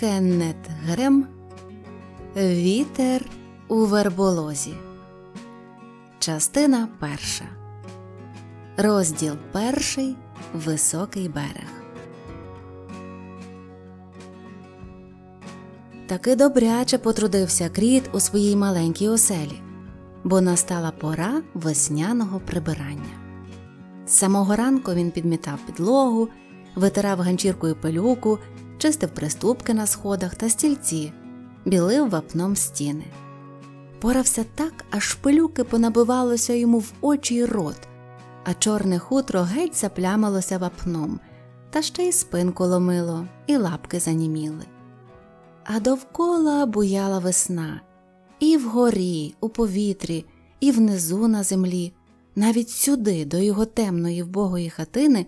Кеннет Грем Вітер у верболозі. Частина перша. Розділ перший. Високий берег. Таки добряче потрудився кріт у своїй маленькій оселі, бо настала пора весняного прибирання. З самого ранку він підмітав підлогу, витирав ганчіркою пилюку чистив приступки на сходах та стільці, білив вапном стіни. Порався так, аж пилюки понабивалося йому в очі й рот, а чорне хутро геть заплямилося вапном, та ще й спинку ломило, і лапки заніміли. А довкола буяла весна і вгорі, у повітрі, і внизу на землі, навіть сюди, до його темної вбогої хатини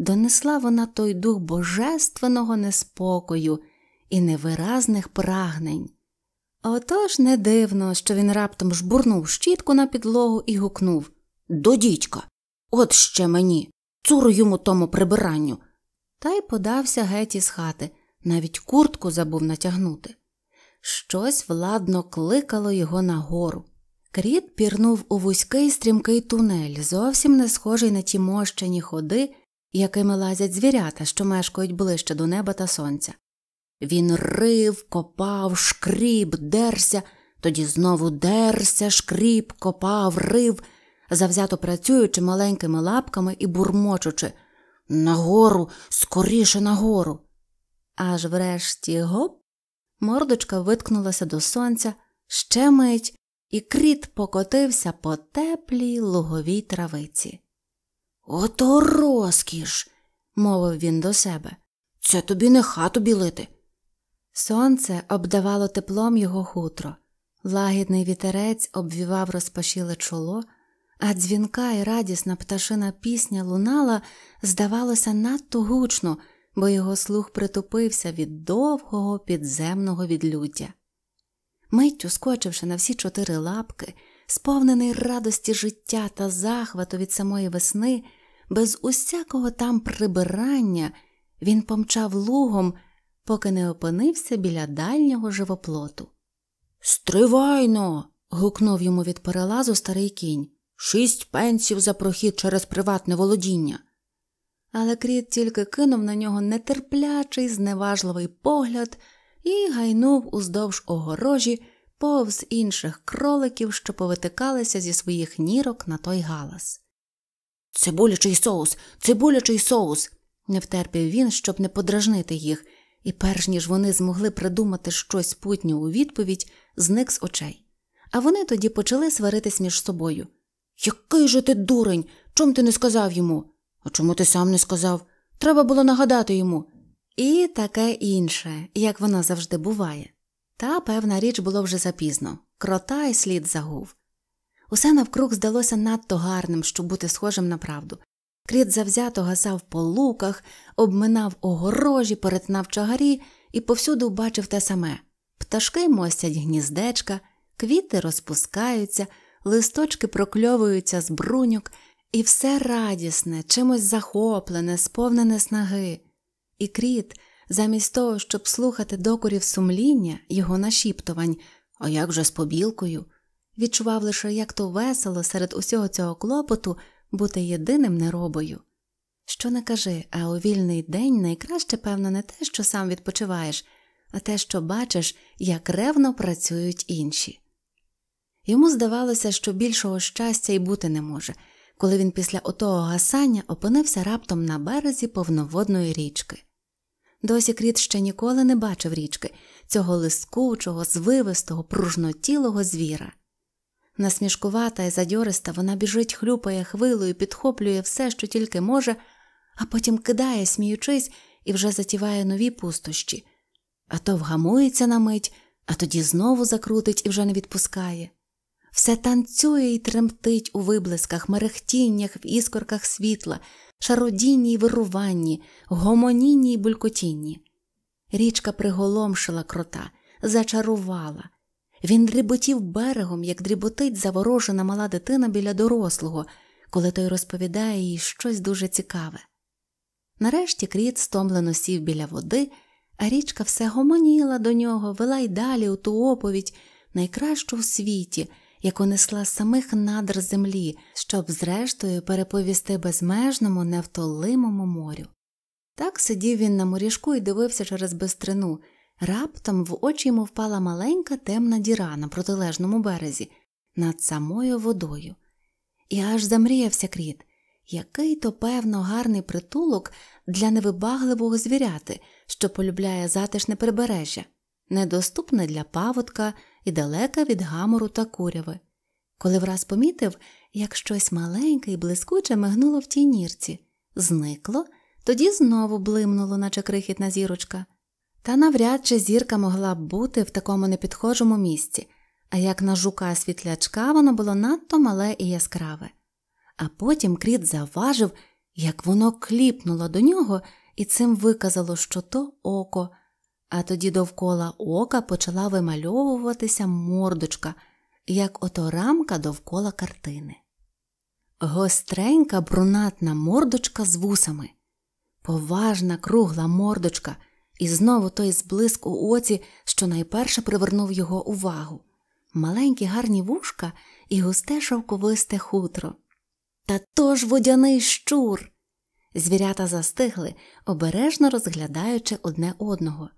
донесла вона той дух божественного неспокою і невиразних прагнень. Отож не дивно, що він раптом жбурнув щітку на підлогу і гукнув До От ще мені, цуру йому тому прибиранню. Та й подався геть із хати, навіть куртку забув натягнути. Щось владно кликало його нагору. Кріт пірнув у вузький стрімкий тунель, зовсім не схожий на ті мощені ходи, якими лазять звірята, що мешкають ближче до неба та сонця. Він рив, копав, шкріп, дерся, тоді знову дерся, шкріп, копав, рив, завзято працюючи маленькими лапками і бурмочучи нагору, скоріше нагору. Аж врешті гоп, мордочка виткнулася до сонця, ще мить, і кріт покотився по теплій луговій травиці. Ото розкіш, мовив він до себе. Це тобі не хату білити. Сонце обдавало теплом його хутро, лагідний вітерець обвівав розпашіле чоло, а дзвінка і радісна пташина пісня лунала, здавалося, надто гучно, бо його слух притупився від довгого підземного відлюття. Миттю, скочивши на всі чотири лапки, сповнений радості життя та захвату від самої весни без усякого там прибирання він помчав лугом, поки не опинився біля дальнього живоплоту. Стривайно. гукнув йому від перелазу старий кінь. Шість пенсів за прохід через приватне володіння. Але Кріт тільки кинув на нього нетерплячий, зневажливий погляд і гайнув уздовж огорожі повз інших кроликів, що повитикалися зі своїх нірок на той галас. Цибулячий соус, цибулячий соус, не втерпів він, щоб не подражнити їх, і, перш ніж вони змогли придумати щось путнє у відповідь, зник з очей. А вони тоді почали сваритись між собою. Який же ти дурень? Чом ти не сказав йому? А чому ти сам не сказав? Треба було нагадати йому. І таке інше, як воно завжди буває. Та певна річ було вже запізно. Крота й слід загув. Усе навкруг здалося надто гарним, щоб бути схожим на правду. Кріт завзято гасав по луках, обминав огорожі, перетинав чагарі і повсюду бачив те саме пташки мостять гніздечка, квіти розпускаються, листочки прокльовуються з бруньок, і все радісне, чимось захоплене, сповнене снаги. І кріт, замість того, щоб слухати докорів сумління, його нашіптувань, а як же з побілкою? відчував лише, як то весело серед усього цього клопоту бути єдиним неробою. Що не кажи, а у вільний день найкраще, певно, не те, що сам відпочиваєш, а те, що бачиш, як ревно працюють інші. Йому здавалося, що більшого щастя й бути не може, коли він після отого гасання опинився раптом на березі повноводної річки. Досі Кріт ще ніколи не бачив річки, цього лискучого, звивистого, пружнотілого звіра. Насмішкувата і задьориста вона біжить, хлюпає хвилою, підхоплює все, що тільки може, а потім кидає, сміючись, і вже затіває нові пустощі. А то вгамується на мить, а тоді знову закрутить і вже не відпускає. Все танцює і тремтить у виблисках, мерехтіннях, в іскорках світла, шародінні й вируванні, гомонінні й булькотінні. Річка приголомшила крота, зачарувала. Він дріботів берегом, як дріботить заворожена мала дитина біля дорослого, коли той розповідає їй щось дуже цікаве. Нарешті кріт стомлено сів біля води, а річка все гомоніла до нього, вела й далі у ту оповідь, найкращу в світі, яку несла самих надр землі, щоб, зрештою, переповісти безмежному, невтолимому морю. Так сидів він на морішку і дивився через бистрину. Раптом в очі йому впала маленька темна діра на протилежному березі над самою водою. І аж замріявся кріт, який то, певно, гарний притулок для невибагливого звіряти, що полюбляє затишне прибережжя, недоступне для паводка і далеке від гамору та куряви. Коли враз помітив, як щось маленьке і блискуче мигнуло в тій нірці, зникло, тоді знову блимнуло, наче крихітна зірочка. Та навряд чи зірка могла б бути в такому непідхожому місці, а як на жука світлячка воно було надто мале і яскраве. А потім кріт заважив, як воно кліпнуло до нього і цим виказало, що то око, а тоді довкола ока почала вимальовуватися мордочка, як ото рамка довкола картини. Гостренька брунатна мордочка з вусами, поважна кругла мордочка і знову той зблиск у оці, що найперше привернув його увагу маленькі гарні вушка і густе шовковисте хутро. Та то ж водяний щур. Звірята застигли, обережно розглядаючи одне одного.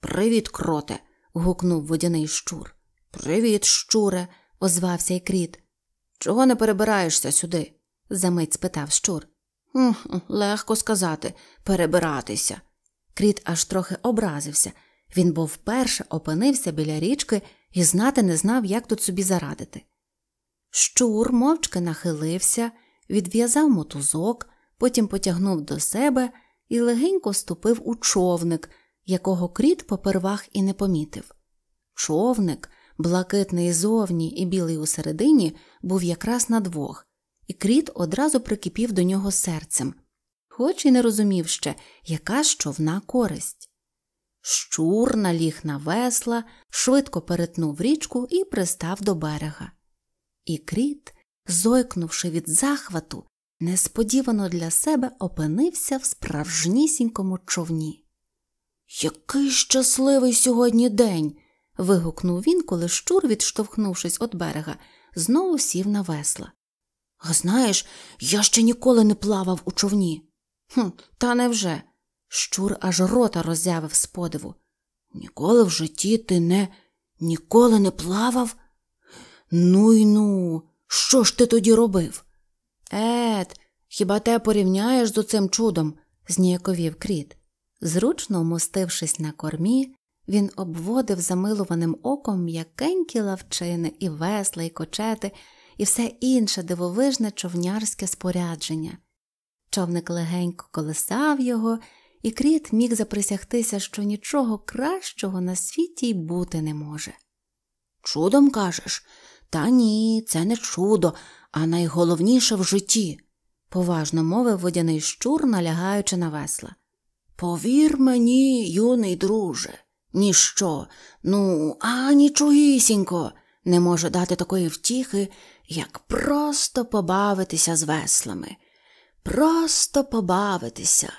Привіт, кроте. гукнув водяний щур. Привіт, щуре, озвався й кріт. Чого не перебираєшся сюди? замить спитав щур. Легко сказати, перебиратися, Кріт аж трохи образився він був вперше опинився біля річки і знати не знав, як тут собі зарадити. Щур мовчки нахилився, відв'язав мотузок, потім потягнув до себе і легенько ступив у човник, якого кріт попервах і не помітив. Човник, блакитний зовні і білий усередині, був якраз на двох, і кріт одразу прикипів до нього серцем хоч і не розумів ще, яка з човна користь. Щур наліг на весла, швидко перетнув річку і пристав до берега. І кріт, зойкнувши від захвату, несподівано для себе опинився в справжнісінькому човні. Який щасливий сьогодні день. вигукнув він, коли щур, відштовхнувшись від берега, знову сів на весла. А знаєш, я ще ніколи не плавав у човні. Хм, Та невже? Щур аж рота роззявив з подиву. Ніколи в житті ти не ніколи не плавав? Ну й ну, що ж ти тоді робив? Ет, хіба те порівняєш з оцим чудом? зніяковів кріт. Зручно умостившись на кормі, він обводив замилуваним оком м'якенькі лавчини, і весла, і кочети, і все інше дивовижне човнярське спорядження. Човник легенько колисав його, і кріт міг заприсягтися, що нічого кращого на світі й бути не може. Чудом кажеш, та ні, це не чудо, а найголовніше в житті, поважно мовив водяний щур, налягаючи на весла. Повір мені, юний друже, ніщо, ну, а нічогісінько не може дати такої втіхи, як просто побавитися з веслами. Просто побавитися,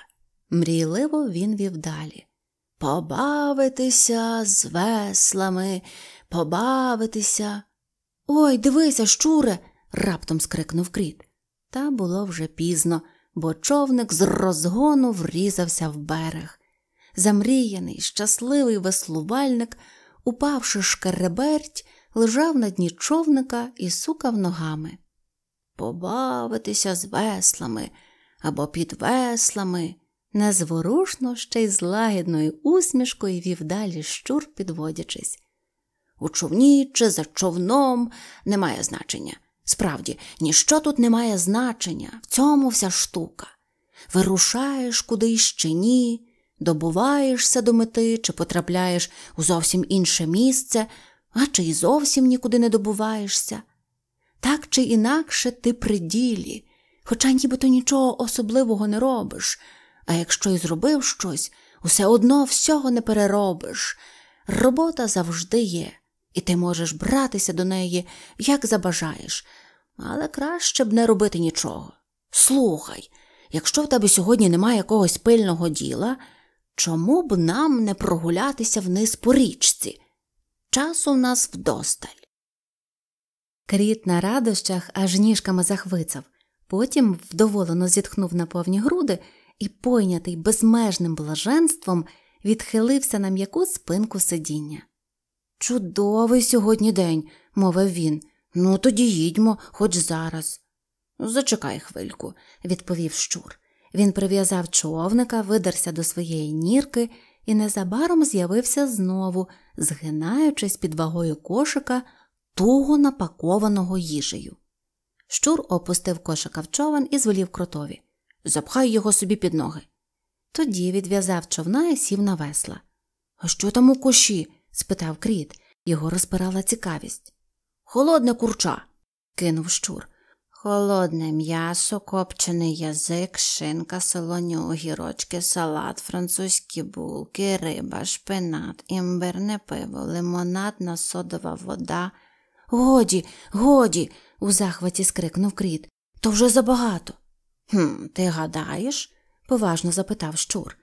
мрійливо він вів далі. Побавитися з веслами, побавитися. Ой, дивися, щуре, раптом скрикнув кріт. Та було вже пізно, бо човник з розгону врізався в берег. Замріяний, щасливий веслувальник, упавши шкереберть, лежав на дні човника і сукав ногами побавитися з веслами або під веслами. Незворушно ще й з лагідною усмішкою вів далі щур, підводячись. У човні чи за човном немає значення. Справді, ніщо тут не має значення, в цьому вся штука. Вирушаєш кудись чи ні, добуваєшся до мети, чи потрапляєш у зовсім інше місце, а чи й зовсім нікуди не добуваєшся. Так чи інакше ти при ділі, хоча нібито нічого особливого не робиш, а якщо й зробив щось, усе одно всього не переробиш. Робота завжди є, і ти можеш братися до неї, як забажаєш, але краще б не робити нічого. Слухай, якщо в тебе сьогодні немає якогось пильного діла, чому б нам не прогулятися вниз по річці? Часу в нас вдосталь. Кріт на радощах аж ніжками захвицав, потім вдоволено зітхнув на повні груди і, пойнятий безмежним блаженством, відхилився на м'яку спинку сидіння. Чудовий сьогодні день, мовив він. Ну, тоді їдьмо, хоч зараз. Зачекай хвильку, відповів щур. Він прив'язав човника, видерся до своєї нірки і незабаром з'явився знову, згинаючись під вагою кошика туго напакованого їжею. Щур опустив кошика в човен і звелів кротові Запхай його собі під ноги. Тоді відв'язав човна і сів на весла. А що там у коші? спитав кріт. Його розпирала цікавість. Холодне курча. кинув щур. Холодне м'ясо, копчений язик, шинка, солоню, огірочки, салат, французькі булки, риба, шпинат, імбирне пиво, лимонадна содова вода. Годі, годі. у захваті скрикнув кріт. То вже забагато. «Хм, Ти гадаєш? поважно запитав щур.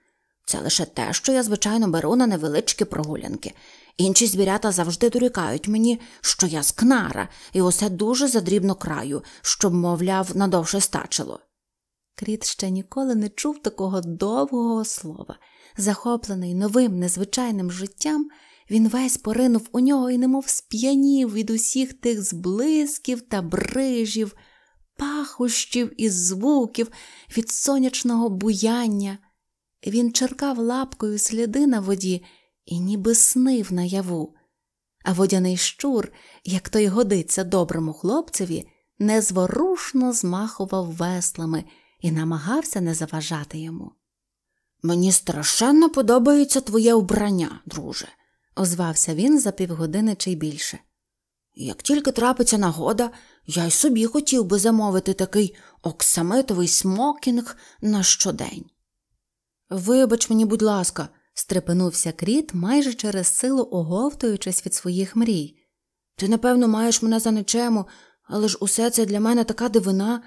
Це лише те, що я, звичайно, беру на невеличкі прогулянки. Інші звірята завжди дорікають мені, що я скнара, і усе дуже задрібно краю, щоб, мовляв, надовше стачило. Кріт ще ніколи не чув такого довгого слова. Захоплений новим незвичайним життям, він весь поринув у нього і немов сп'янів від усіх тих зблисків та брижів, пахущів і звуків від сонячного буяння. Він черкав лапкою сліди на воді і ніби снив наяву. А водяний щур, як той годиться доброму хлопцеві, незворушно змахував веслами і намагався не заважати йому. Мені страшенно подобається твоє убрання, друже озвався він за півгодини чи й більше. Як тільки трапиться нагода, я й собі хотів би замовити такий оксамитовий смокінг на щодень. Вибач мені, будь ласка, стрепенувся кріт, майже через силу оговтуючись від своїх мрій. Ти, напевно, маєш мене за нечему, але ж усе це для мене така дивина.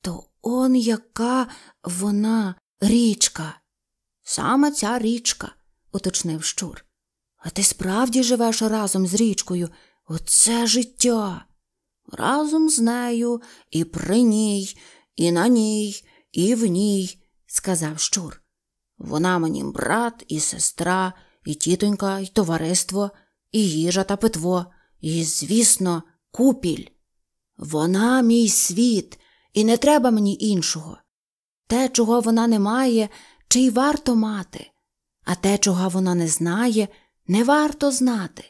То он яка вона річка. Саме ця річка, уточнив Щур. А ти справді живеш разом з річкою. Оце життя. Разом з нею і при ній, і на ній, і в ній, сказав Щур. Вона мені брат, і сестра, і тітонька, і товариство, і їжа та питво, і, звісно, купіль. Вона мій світ, і не треба мені іншого. Те, чого вона не має, чи й варто мати, а те, чого вона не знає, не варто знати.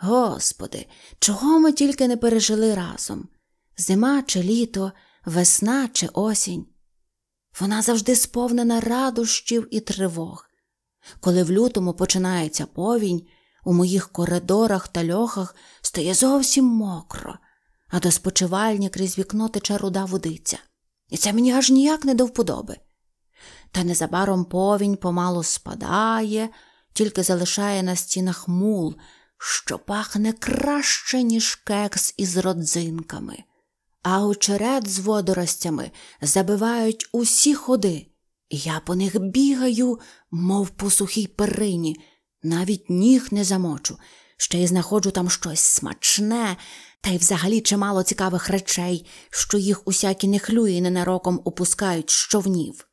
Господи, чого ми тільки не пережили разом зима чи літо, весна чи осінь. Вона завжди сповнена радощів і тривог. Коли в лютому починається повінь, у моїх коридорах та льохах стає зовсім мокро, а до спочивальні крізь вікно тече руда водиця, і це мені аж ніяк не до вподоби. Та незабаром повінь помалу спадає тільки залишає на стінах мул, що пахне краще, ніж кекс із родзинками, а очеред з водоростями забивають усі ходи, і я по них бігаю, мов по сухій перині, навіть ніг не замочу, ще й знаходжу там щось смачне. Та й взагалі чимало цікавих речей, що їх усякі нехлюї ненароком опускають з човнів.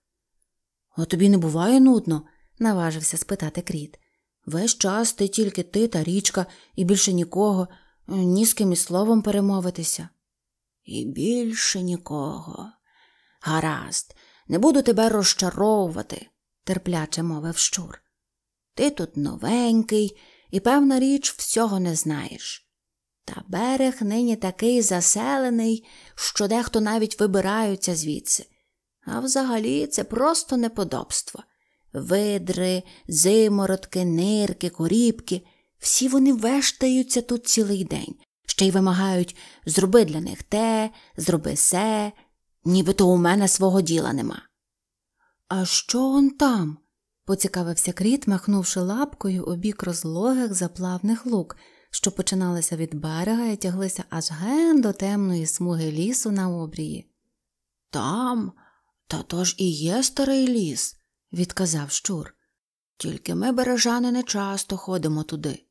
А тобі не буває нудно? наважився спитати кріт. Весь час ти тільки ти та річка, і більше нікого, ні з ким і словом перемовитися. І більше нікого. Гаразд, не буду тебе розчаровувати, терпляче мовив щур. Ти тут новенький і, певна річ, всього не знаєш. Та берег нині такий заселений, що дехто навіть вибираються звідси. А взагалі це просто неподобство. Видри, зимородки, нирки, корібки. Всі вони вештаються тут цілий день, ще й вимагають зроби для них те, зроби се, нібито у мене свого діла нема. А що он там? поцікавився кріт, махнувши лапкою у бік розлогих заплавних лук, що починалися від берега і тяглися аж ген до темної смуги лісу на обрії. Там, та то ж і є старий ліс, відказав Щур. Тільки ми, бережани, не часто ходимо туди.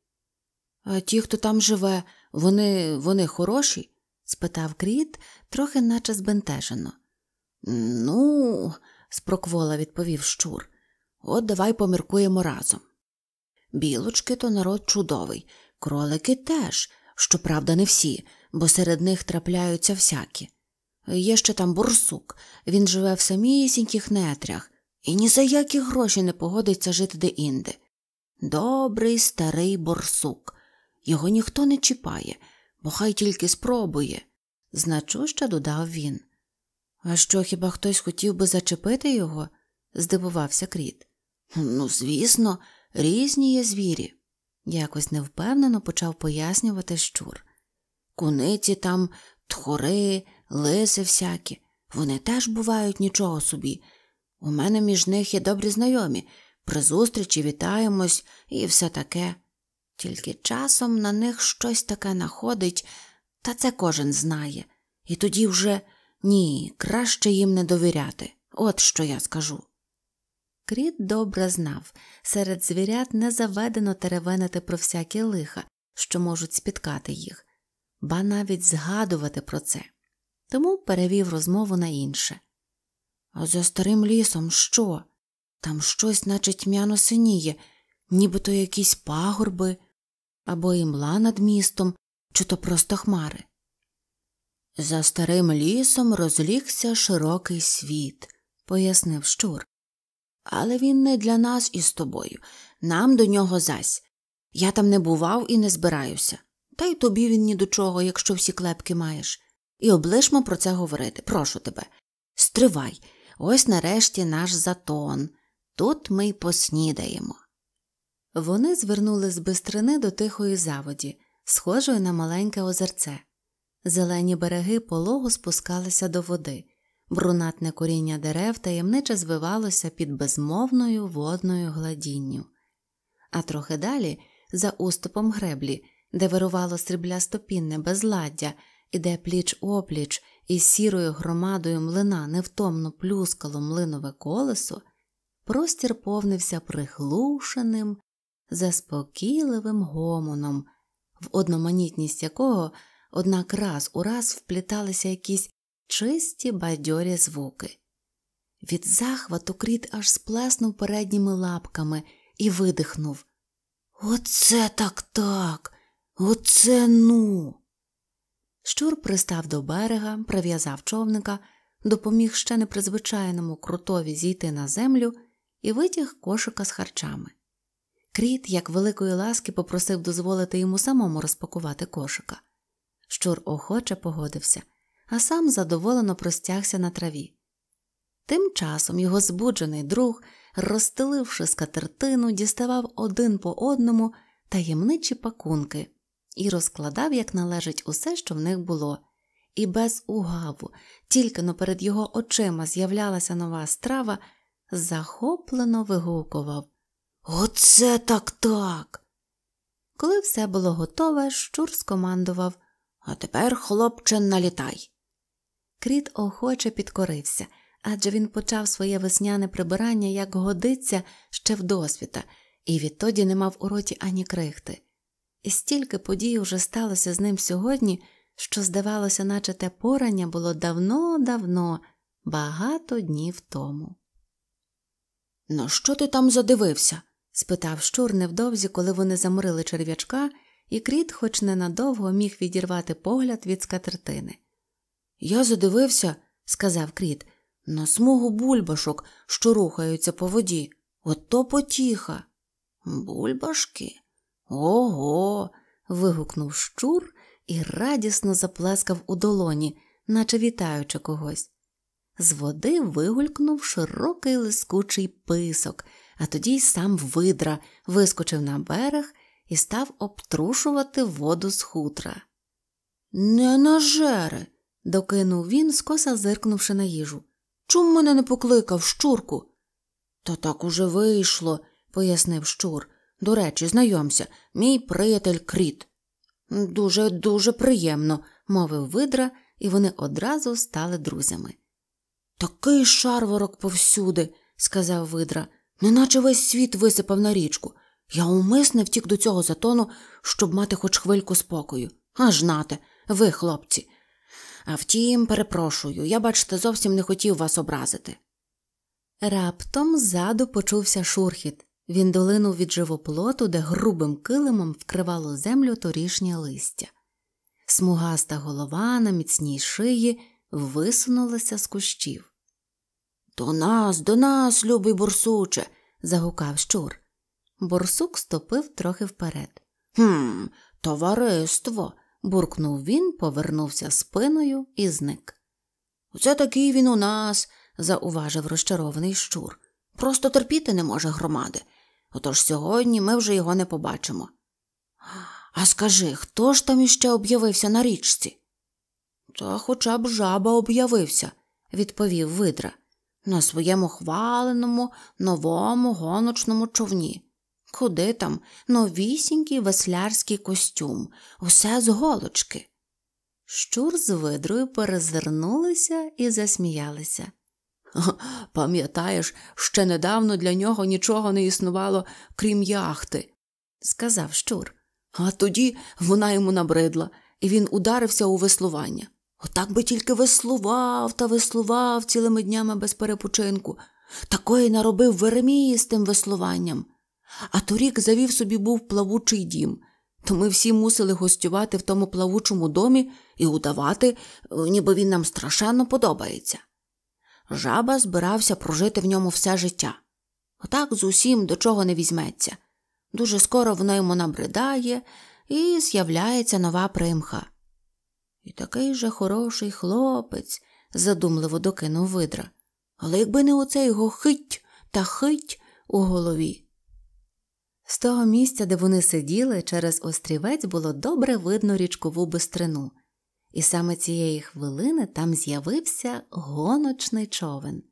А ті, хто там живе, вони вони хороші? спитав Кріт, трохи наче збентежено. Ну, спроквола відповів Щур. От давай поміркуємо разом. Білочки то народ чудовий, кролики теж, щоправда, не всі, бо серед них трапляються всякі. Є ще там бурсук, він живе в самісіньких нетрях, і ні за які гроші не погодиться жити де-інде. Добрий старий борсук. Його ніхто не чіпає, бо хай тільки спробує, значуще додав він. А що, хіба хтось хотів би зачепити його? здивувався кріт. Ну, звісно, різні є звірі, якось невпевнено почав пояснювати щур. Куниці там, тхори, лиси всякі, вони теж бувають нічого собі, у мене між них є добрі знайомі, при зустрічі вітаємось і все таке. Тільки часом на них щось таке находить, та це кожен знає, і тоді вже ні, краще їм не довіряти. От що я скажу. Кріт добре знав серед звірят не заведено теревенити про всякі лиха, що можуть спіткати їх, ба навіть згадувати про це. Тому перевів розмову на інше. А за старим лісом що? Там щось, наче тьмяно синіє, нібито якісь пагорби або імла над містом, чи то просто хмари. За старим лісом розлігся широкий світ, пояснив щур. Але він не для нас із тобою, нам до нього зась. Я там не бував і не збираюся. Та й тобі він ні до чого, якщо всі клепки маєш. І облишмо про це говорити. Прошу тебе. Стривай, Ось нарешті наш затон. Тут ми й поснідаємо. Вони звернули з бистрини до тихої заводі, схожої на маленьке озерце. Зелені береги полого спускалися до води, брунатне коріння дерев таємниче звивалося під безмовною водною гладінню. А трохи далі, за уступом греблі, де вирувало сріблястопінне безладдя, іде пліч опліч і сірою громадою млина невтомно плюскало млинове колесо, простір повнився приглушеним, заспокійливим гомоном, в одноманітність якого, однак раз у раз впліталися якісь чисті бадьорі звуки. Від захвату кріт аж сплеснув передніми лапками і видихнув. Оце так так, оце ну. Щур пристав до берега, прив'язав човника, допоміг ще непризвичайному крутові зійти на землю і витяг кошика з харчами. Кріт, як великої ласки, попросив дозволити йому самому розпакувати кошика. Щур охоче погодився, а сам задоволено простягся на траві. Тим часом його збуджений друг, розстеливши скатертину, діставав один по одному таємничі пакунки і розкладав, як належить, усе, що в них було. І без угаву, тільки но перед його очима з'являлася нова страва, захоплено вигукував Оце так так. Коли все було готове, щур скомандував А тепер, хлопче, налітай. Кріт охоче підкорився, адже він почав своє весняне прибирання, як годиться, ще в досвіта, і відтоді не мав у роті ані крихти і стільки подій уже сталося з ним сьогодні, що, здавалося, наче те порання було давно-давно, багато днів тому. Ну, що ти там задивився? спитав Щур невдовзі, коли вони заморили черв'ячка, і кріт, хоч ненадовго, міг відірвати погляд від скатертини. Я задивився, сказав кріт, на смугу бульбашок, що рухаються по воді. Ото потіха. Бульбашки? Ого. вигукнув щур і радісно заплескав у долоні, наче вітаючи когось. З води вигулькнув широкий лискучий писок, а тоді й сам видра вискочив на берег і став обтрушувати воду з хутра. Не нажери, докинув він, скоса зиркнувши на їжу. Чому мене не покликав, щурку? Та так уже вийшло, пояснив щур. До речі, знайомся, мій приятель Кріт. Дуже, дуже приємно, мовив видра, і вони одразу стали друзями. Такий шарворок повсюди, сказав видра, неначе весь світ висипав на річку. Я умисне втік до цього затону, щоб мати хоч хвильку спокою. Аж нате, ви, хлопці. А втім, перепрошую, я, бачите, зовсім не хотів вас образити. Раптом ззаду почувся шурхіт. Він долинув від живоплоту, де грубим килимом вкривало землю торішнє листя. Смугаста голова на міцній шиї висунулася з кущів. До нас, до нас, любий борсуче. загукав щур. Борсук стопив трохи вперед. «Хм, товариство. буркнув він, повернувся спиною і зник. Оце такий він у нас, зауважив розчарований щур. Просто терпіти не може громади отож сьогодні ми вже його не побачимо. А скажи, хто ж там іще об'явився на річці? Та хоча б жаба об'явився, відповів видра, на своєму хваленому, новому гоночному човні. Куди там новісінький веслярський костюм, усе з голочки. Щур з видрою перезирнулися і засміялися. Пам'ятаєш, ще недавно для нього нічого не існувало, крім яхти, сказав Щур. А тоді вона йому набридла, і він ударився у веслування. Отак би тільки веслував та веслував цілими днями без перепочинку, такої наробив Веремії з тим веслуванням. А торік завів собі був плавучий дім, то ми всі мусили гостювати в тому плавучому домі і удавати, ніби він нам страшенно подобається жаба збирався прожити в ньому все життя. Отак з усім до чого не візьметься. Дуже скоро воно йому набридає і з'являється нова примха. І такий же хороший хлопець, задумливо докинув видра. Але якби не оце його хить та хить у голові. З того місця, де вони сиділи, через острівець було добре видно річкову бистрину і саме цієї хвилини там з'явився гоночний човен.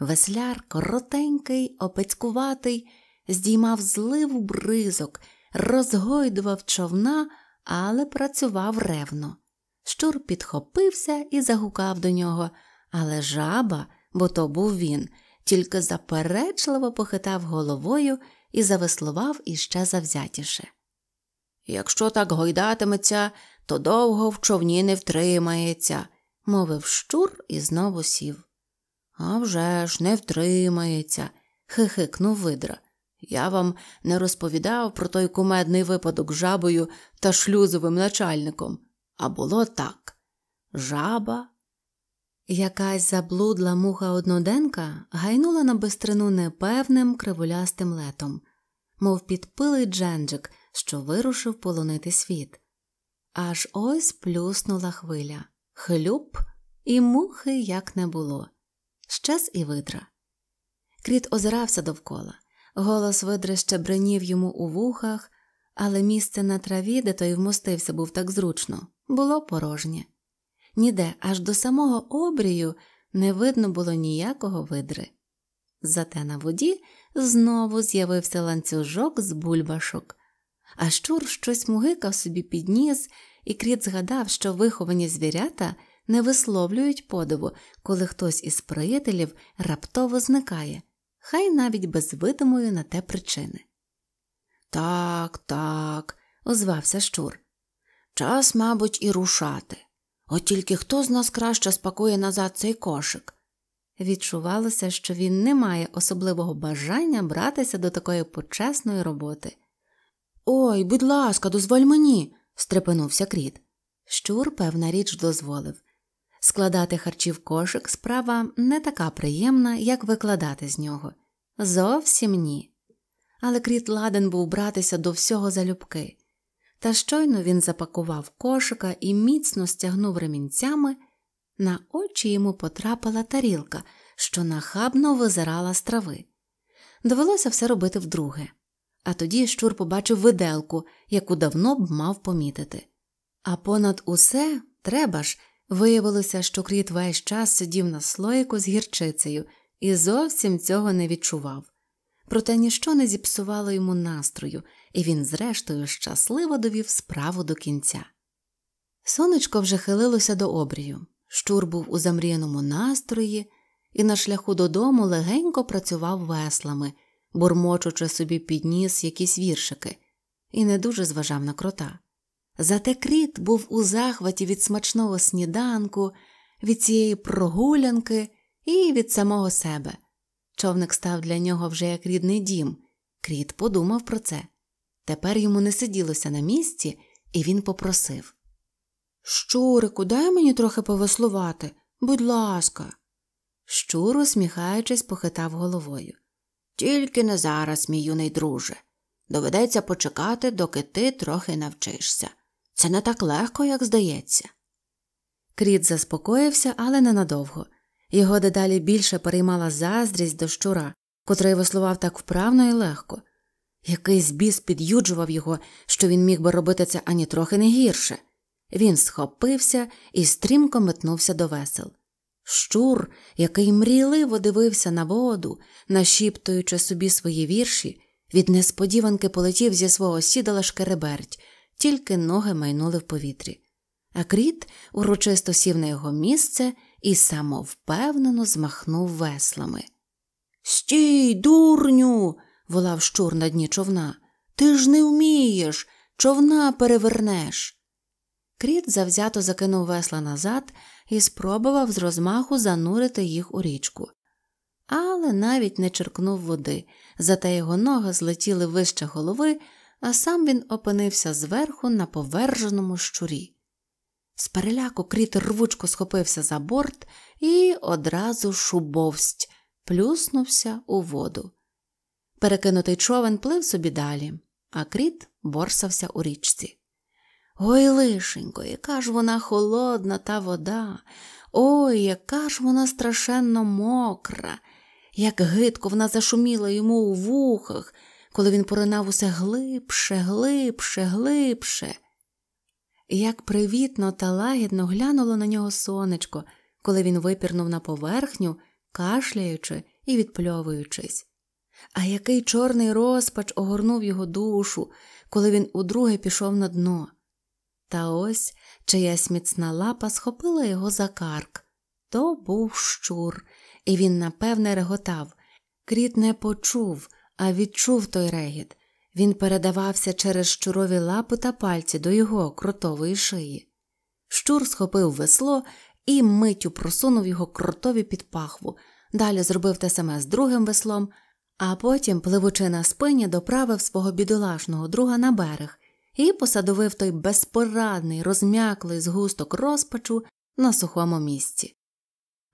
Весляр коротенький, опецькуватий, здіймав зливу бризок, розгойдував човна, але працював ревно. Щур підхопився і загукав до нього, але жаба, бо то був він, тільки заперечливо похитав головою і завеслував іще завзятіше. Якщо так гойдатиметься, то довго в човні не втримається, мовив щур і знову сів. «А вже ж, не втримається, хихикнув видра. Я вам не розповідав про той кумедний випадок з жабою та шлюзовим начальником. А було так. Жаба. Якась заблудла муха одноденка гайнула на бистрину непевним кривулястим летом, мов підпилий дженджик, що вирушив полонити світ. Аж ось плюснула хвиля. Хлюб, і мухи як не було. Щас і видра. Кріт озирався довкола. Голос видри ще бринів йому у вухах, але місце на траві, де той вмостився, був так зручно, було порожнє. Ніде аж до самого обрію не видно було ніякого видри. Зате на воді знову з'явився ланцюжок з бульбашок а щур щось мугикав собі під ніс, і кріт згадав, що виховані звірята не висловлюють подиву, коли хтось із приятелів раптово зникає, хай навіть без видимої на те причини. Так, так, озвався щур. Час, мабуть, і рушати. От тільки хто з нас краще спакує назад цей кошик. Відчувалося, що він не має особливого бажання братися до такої почесної роботи. Ой, будь ласка, дозволь мені, стрепенувся кріт. Щур, певна річ, дозволив. Складати харчів кошик справа не така приємна, як викладати з нього. Зовсім ні. Але кріт ладен був братися до всього залюбки. Та щойно він запакував кошика і міцно стягнув ремінцями, на очі йому потрапила тарілка, що нахабно визирала з трави. Довелося все робити вдруге. А тоді щур побачив виделку, яку давно б мав помітити. А понад усе треба ж, виявилося, що кріт весь час сидів на слоїку з гірчицею і зовсім цього не відчував. Проте ніщо не зіпсувало йому настрою, і він, зрештою, щасливо довів справу до кінця. Сонечко вже хилилося до обрію, щур був у замріяному настрої і на шляху додому легенько працював веслами бурмочучи собі під ніс якісь віршики, і не дуже зважав на крота. Зате кріт був у захваті від смачного сніданку, від цієї прогулянки і від самого себе. Човник став для нього вже як рідний дім. Кріт подумав про це. Тепер йому не сиділося на місці, і він попросив Щурику, дай мені трохи повеслувати, будь ласка. Щур, усміхаючись, похитав головою. Тільки не зараз, мій юний друже. Доведеться почекати, доки ти трохи навчишся. Це не так легко, як здається. Кріт заспокоївся, але ненадовго. Його дедалі більше переймала заздрість до щура, котрий веслував так вправно і легко. Якийсь біс під'юджував його, що він міг би робити це ані трохи не гірше. Він схопився і стрімко метнувся до весел. Щур, який мрійливо дивився на воду, нашіптуючи собі свої вірші, від несподіванки полетів зі свого сідала шкереберть, тільки ноги майнули в повітрі. А кріт урочисто сів на його місце і самовпевнено змахнув веслами. Стій, дурню, волав щур на дні човна. Ти ж не вмієш, човна перевернеш. Кріт завзято закинув весла назад, і спробував з розмаху занурити їх у річку. Але навіть не черкнув води, зате його ноги злетіли вище голови, а сам він опинився зверху на поверженому щурі. З переляку кріт рвучко схопився за борт і одразу шубовсть плюснувся у воду. Перекинутий човен плив собі далі, а кріт борсався у річці. Ой, лишенько, яка ж вона холодна та вода, ой, яка ж вона страшенно мокра, як гидко вона зашуміла йому у вухах, коли він поринав усе глибше, глибше, глибше. Як привітно та лагідно глянуло на нього сонечко, коли він випірнув на поверхню, кашляючи і відпльовуючись. А який чорний розпач огорнув його душу, коли він удруге пішов на дно. Та ось чиясь міцна лапа схопила його за карк. То був щур, і він, напевне, реготав. Кріт не почув, а відчув той регіт. Він передавався через щурові лапи та пальці до його кротової шиї. Щур схопив весло і миттю просунув його кротові під пахву, далі зробив те саме з другим веслом, а потім, пливучи на спині, доправив свого бідолашного друга на берег і посадовив той безпорадний, розм'яклий згусток розпачу на сухому місці.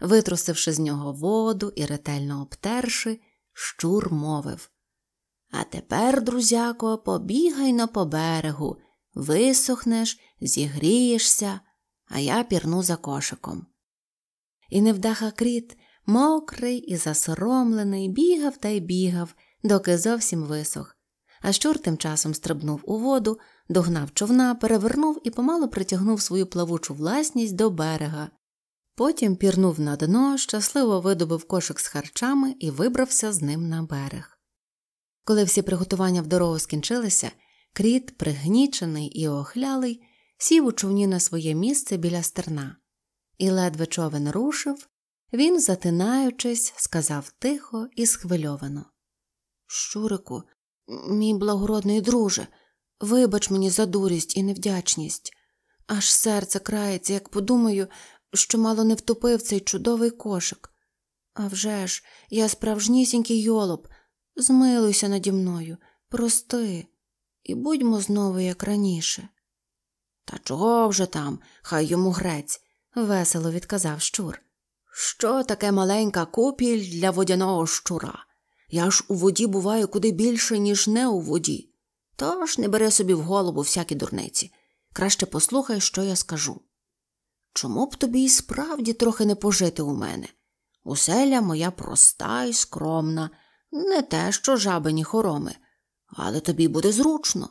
Витрусивши з нього воду і ретельно обтерши, щур мовив А тепер, друзяко, побігай на по берегу, висохнеш, зігрієшся, а я пірну за кошиком. І невдаха кріт, мокрий і засоромлений, бігав та й бігав, доки зовсім висох а щур тим часом стрибнув у воду, догнав човна, перевернув і помало притягнув свою плавучу власність до берега. Потім пірнув на дно, щасливо видобив кошик з харчами і вибрався з ним на берег. Коли всі приготування в дорогу скінчилися, кріт, пригнічений і охлялий, сів у човні на своє місце біля стерна, і ледве човен рушив, він, затинаючись, сказав тихо і схвильовано Щурику, Мій благородний друже, вибач мені за дурість і невдячність. Аж серце крається, як подумаю, що мало не втопив цей чудовий кошик. А вже ж, я справжнісінький йолоб, змилуйся наді мною, прости, і будьмо знову, як раніше. Та чого вже там, хай йому грець, весело відказав щур. Що таке маленька купіль для водяного щура? Я ж у воді буваю куди більше, ніж не у воді. Тож не бери собі в голову всякі дурниці. Краще послухай, що я скажу. Чому б тобі і справді трохи не пожити у мене? Уселя моя проста і скромна, не те, що жабині хороми, але тобі буде зручно.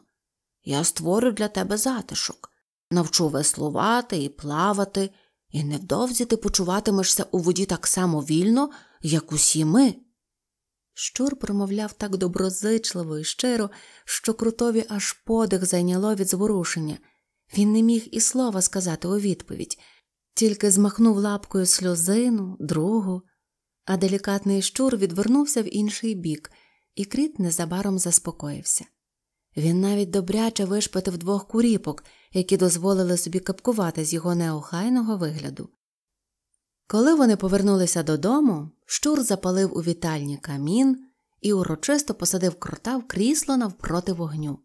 Я створю для тебе затишок, навчу веслувати і плавати, і невдовзі ти почуватимешся у воді так само вільно, як усі ми. Щур промовляв так доброзичливо і щиро, що крутові аж подих зайняло від зворушення. Він не міг і слова сказати у відповідь, тільки змахнув лапкою сльозину, другу, а делікатний щур відвернувся в інший бік, і кріт незабаром заспокоївся. Він навіть добряче вишпитив двох куріпок, які дозволили собі капкувати з його неохайного вигляду. Коли вони повернулися додому, щур запалив у вітальні камін і урочисто посадив крота в крісло навпроти вогню,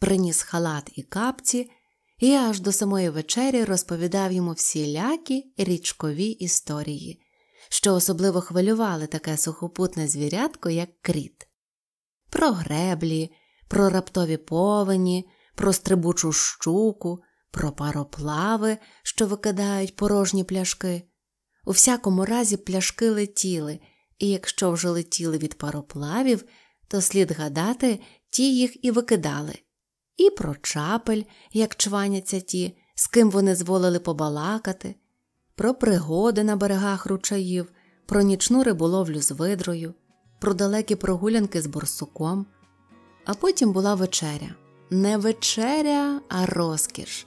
приніс халат і капці і аж до самої вечері розповідав йому всілякі річкові історії, що особливо хвилювали таке сухопутне звірятко, як кріт. Про греблі, про раптові повені, про стрибучу щуку, про пароплави, що викидають порожні пляшки. У всякому разі пляшки летіли, і якщо вже летіли від пароплавів, то слід гадати, ті їх і викидали. І про чапель, як чваняться ті, з ким вони зволили побалакати, про пригоди на берегах ручаїв, про нічну риболовлю з видрою, про далекі прогулянки з борсуком. А потім була вечеря. Не вечеря, а розкіш.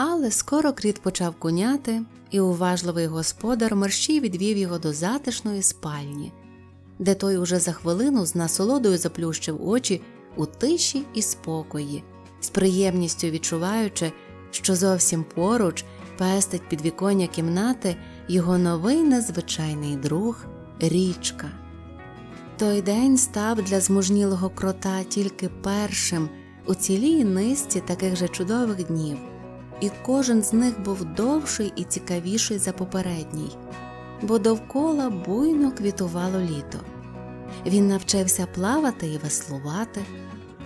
Але скоро кріт почав куняти, і уважливий господар мерщій відвів його до затишної спальні, де той уже за хвилину з насолодою заплющив очі у тиші і спокої, з приємністю відчуваючи, що зовсім поруч пестить під віконня кімнати його новий незвичайний друг річка. Той день став для змужнілого крота тільки першим у цілій низці таких же чудових днів і кожен з них був довший і цікавіший за попередній, бо довкола буйно квітувало літо. Він навчився плавати і веслувати,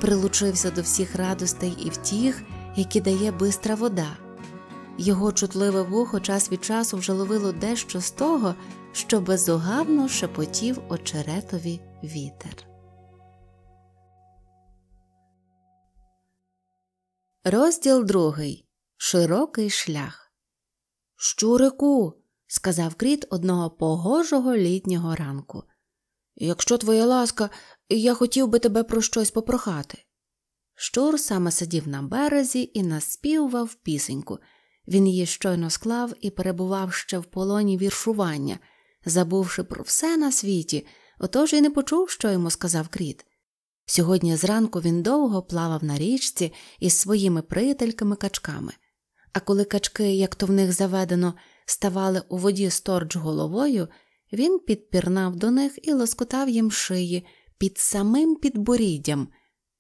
прилучився до всіх радостей і втіх, які дає бистра вода. Його чутливе вухо час від часу вже ловило дещо з того, що безугавно шепотів очеретові вітер. Розділ другий широкий шлях. Щурику, сказав кріт одного погожого літнього ранку. Якщо твоя ласка, я хотів би тебе про щось попрохати. Щур саме сидів на березі і наспівував пісеньку. Він її щойно склав і перебував ще в полоні віршування, забувши про все на світі, отож і не почув, що йому сказав кріт. Сьогодні зранку він довго плавав на річці із своїми приятельками качками. А коли качки, як то в них заведено, ставали у воді сторч головою, він підпірнав до них і лоскотав їм шиї під самим підборіддям,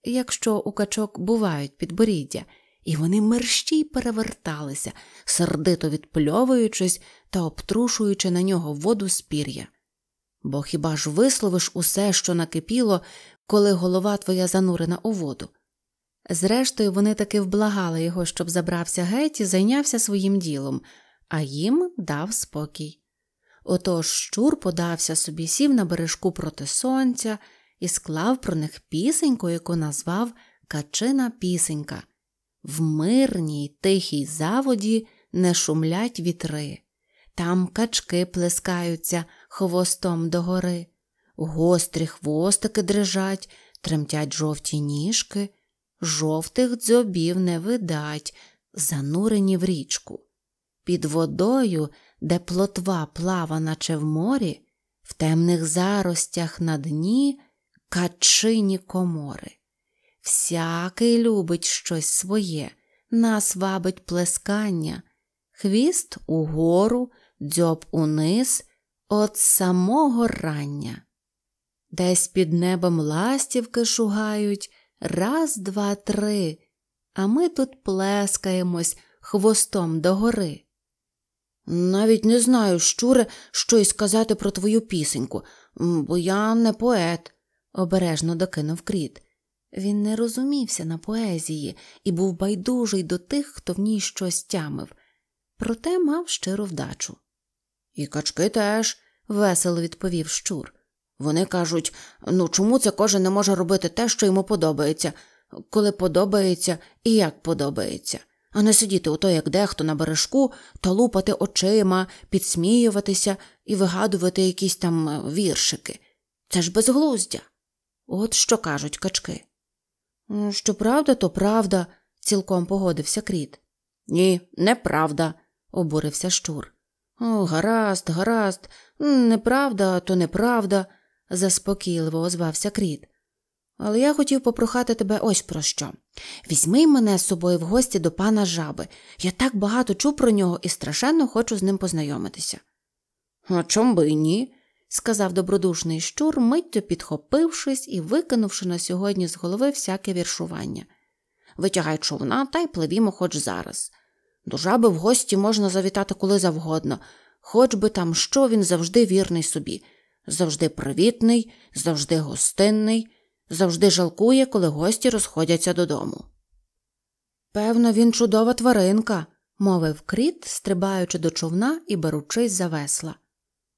якщо у качок бувають підборіддя, і вони мерщій переверталися, сердито відпльовуючись та обтрушуючи на нього воду з пір'я. Бо хіба ж висловиш усе, що накипіло, коли голова твоя занурена у воду? Зрештою, вони таки вблагали його, щоб забрався геть і зайнявся своїм ділом, а їм дав спокій. Отож щур подався собі, сів на бережку проти сонця і склав про них пісеньку, яку назвав Качина пісенька. В мирній тихій заводі не шумлять вітри. Там качки плескаються хвостом догори, гострі хвостики дрижать, тремтять жовті ніжки жовтих дзьобів не видать, занурені в річку. Під водою, де плотва плава, наче в морі, в темних заростях на дні качині комори. Всякий любить щось своє, нас вабить плескання, хвіст угору, дзьоб униз, от самого рання. Десь під небом ластівки шугають, Раз, два, три, а ми тут плескаємось хвостом догори. Навіть не знаю, щуре, що й сказати про твою пісеньку, бо я не поет, обережно докинув кріт. Він не розумівся на поезії і був байдужий до тих, хто в ній щось тямив, проте мав щиру вдачу. І качки теж, весело відповів щур. Вони кажуть ну чому це кожен не може робити те, що йому подобається, коли подобається і як подобається, а не сидіти ото, як дехто на бережку, та лупати очима, підсміюватися і вигадувати якісь там е, віршики. Це ж безглуздя. От що кажуть качки. Що правда, то правда, цілком погодився кріт. Ні, неправда, обурився Щур. О, гаразд, гаразд, неправда, то неправда заспокійливо озвався Кріт. Але я хотів попрохати тебе ось про що. Візьми мене з собою в гості до пана жаби. Я так багато чув про нього і страшенно хочу з ним познайомитися. «А чом би і ні? сказав добродушний щур, миттю підхопившись і викинувши на сьогодні з голови всяке віршування. Витягай човна та й пливімо хоч зараз. До жаби в гості можна завітати коли завгодно, хоч би там що він завжди вірний собі завжди привітний, завжди гостинний, завжди жалкує, коли гості розходяться додому. Певно, він чудова тваринка, мовив кріт, стрибаючи до човна і беручись за весла.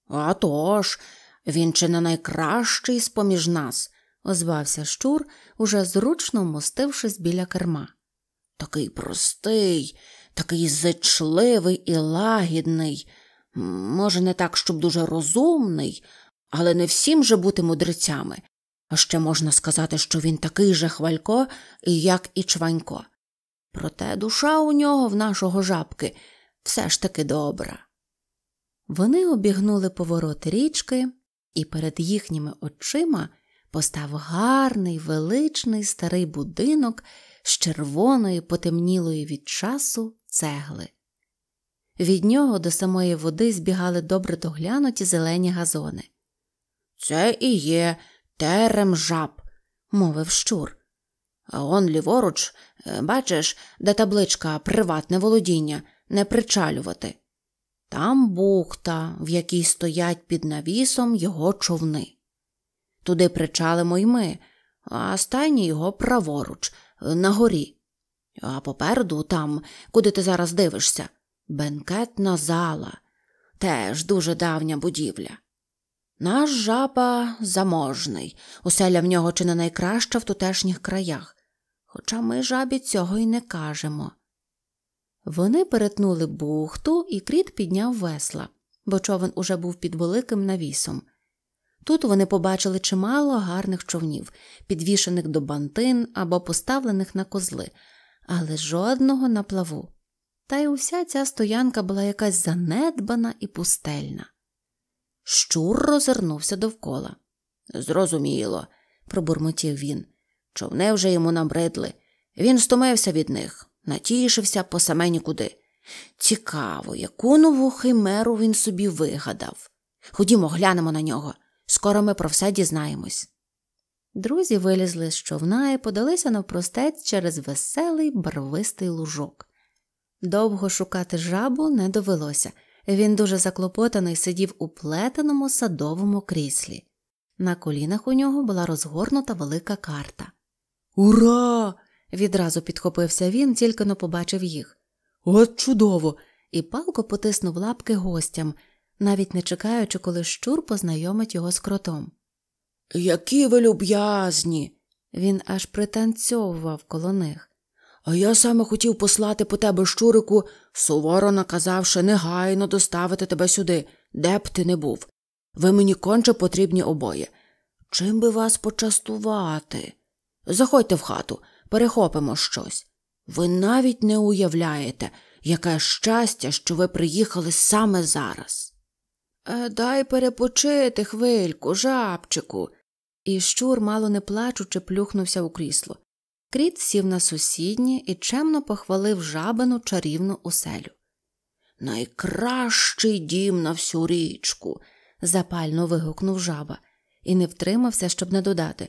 «А тож, він чи не найкращий з поміж нас, озвався щур, уже зручно вмостившись біля керма. Такий простий, такий зичливий і лагідний, може, не так, щоб дуже розумний, але не всім же бути мудрецями. А ще можна сказати, що він такий же хвалько, як і чванько. Проте душа у нього в нашого жабки все ж таки добра. Вони обігнули поворот річки, і перед їхніми очима постав гарний величний старий будинок з червоної, потемнілої від часу цегли. Від нього до самої води збігали добре доглянуті зелені газони. Це і є терем жаб, мовив щур. А он ліворуч, е, бачиш, де табличка приватне володіння, не причалювати. Там бухта, в якій стоять під навісом його човни. Туди причалимо й ми, а стайні його праворуч, е, на горі. А попереду, там, куди ти зараз дивишся, бенкетна зала, теж дуже давня будівля. Наш жаба заможний, уселя в нього чи не найкраща в тутешніх краях, хоча ми жабі цього й не кажемо. Вони перетнули бухту, і кріт підняв весла, бо човен уже був під великим навісом. Тут вони побачили чимало гарних човнів, підвішених до бантин або поставлених на козли, але жодного на плаву. Та й уся ця стоянка була якась занедбана і пустельна. Щур розвернувся довкола. Зрозуміло, пробурмотів він. Човни вже йому набридли. Він стомився від них, натішився по саме нікуди. Цікаво, яку нову химеру він собі вигадав. Ходімо, глянемо на нього. Скоро ми про все дізнаємось. Друзі вилізли з човна і подалися навпростець через веселий барвистий лужок. Довго шукати жабу не довелося. Він дуже заклопотаний сидів у плетеному садовому кріслі. На колінах у нього була розгорнута велика карта. Ура! відразу підхопився він, тільки но побачив їх. От чудово! І палко потиснув лапки гостям, навіть не чекаючи, коли щур познайомить його з кротом. Які ви люб'язні! Він аж пританцьовував коло них. А я саме хотів послати по тебе щурику, суворо наказавши негайно доставити тебе сюди, де б ти не був. Ви мені конче потрібні обоє. Чим би вас почастувати? Заходьте в хату, перехопимо щось. Ви навіть не уявляєте, яке щастя, що ви приїхали саме зараз. Е, дай перепочити хвильку, жабчику. І щур, мало не плачучи, плюхнувся у крісло. Кріт сів на сусідні і чемно похвалив жабину чарівну оселю. Найкращий дім на всю річку, запально вигукнув жаба і не втримався, щоб не додати.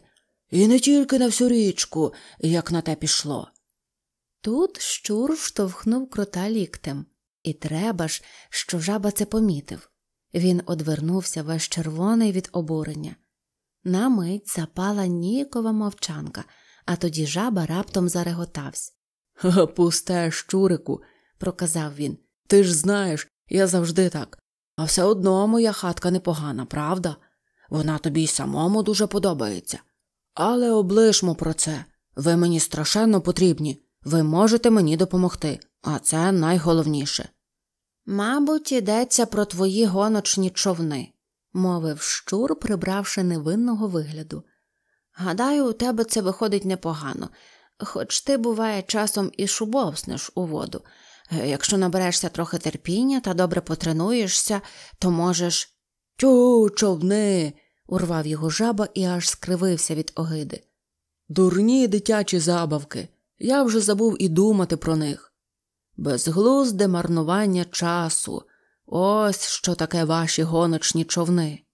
І не тільки на всю річку, як на те пішло. Тут щур штовхнув крота ліктем, і треба ж, що жаба це помітив. Він одвернувся весь червоний від обурення. На мить запала нікова мовчанка а тоді жаба раптом зареготався. Пусте, щурику, проказав він. Ти ж знаєш, я завжди так. А все одно моя хатка непогана, правда? Вона тобі й самому дуже подобається. Але облишмо про це. Ви мені страшенно потрібні. Ви можете мені допомогти, а це найголовніше. Мабуть, йдеться про твої гоночні човни, мовив щур, прибравши невинного вигляду. Гадаю, у тебе це виходить непогано, хоч ти, буває, часом і шубовснеш у воду. Е, якщо наберешся трохи терпіння та добре потренуєшся, то можеш. Тю, човни. урвав його жаба і аж скривився від огиди. Дурні дитячі забавки. Я вже забув і думати про них. Безглузде марнування часу. Ось що таке ваші гоночні човни.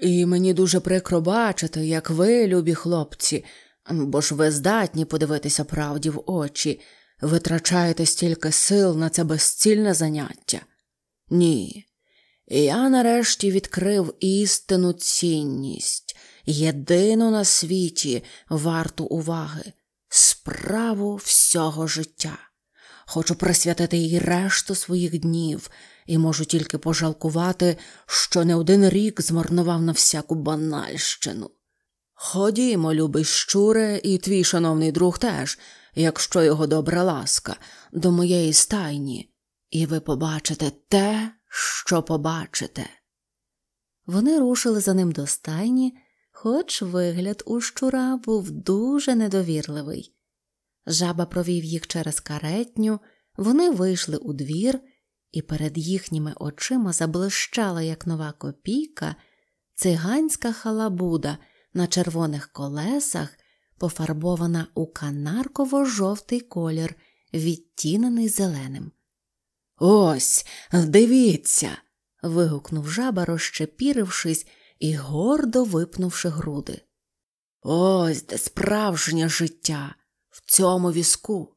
І мені дуже прикро бачити, як ви, любі хлопці, бо ж ви здатні подивитися правді в очі, витрачаєте стільки сил на це безцільне заняття. Ні. Я нарешті відкрив істинну цінність, єдину на світі варту уваги, справу всього життя. Хочу присвятити їй решту своїх днів, і можу тільки пожалкувати, що не один рік змарнував на всяку банальщину. Ходімо, любий щуре, і твій шановний друг теж, якщо його добра ласка, до моєї стайні, і ви побачите те, що побачите. Вони рушили за ним до стайні, хоч вигляд у щура був дуже недовірливий. Жаба провів їх через каретню, вони вийшли у двір і перед їхніми очима заблищала, як нова копійка, циганська халабуда на червоних колесах, пофарбована у канарково-жовтий колір, відтінений зеленим. Ось, дивіться. вигукнув жаба, розчепірившись і гордо випнувши груди. Ось де справжнє життя в цьому візку.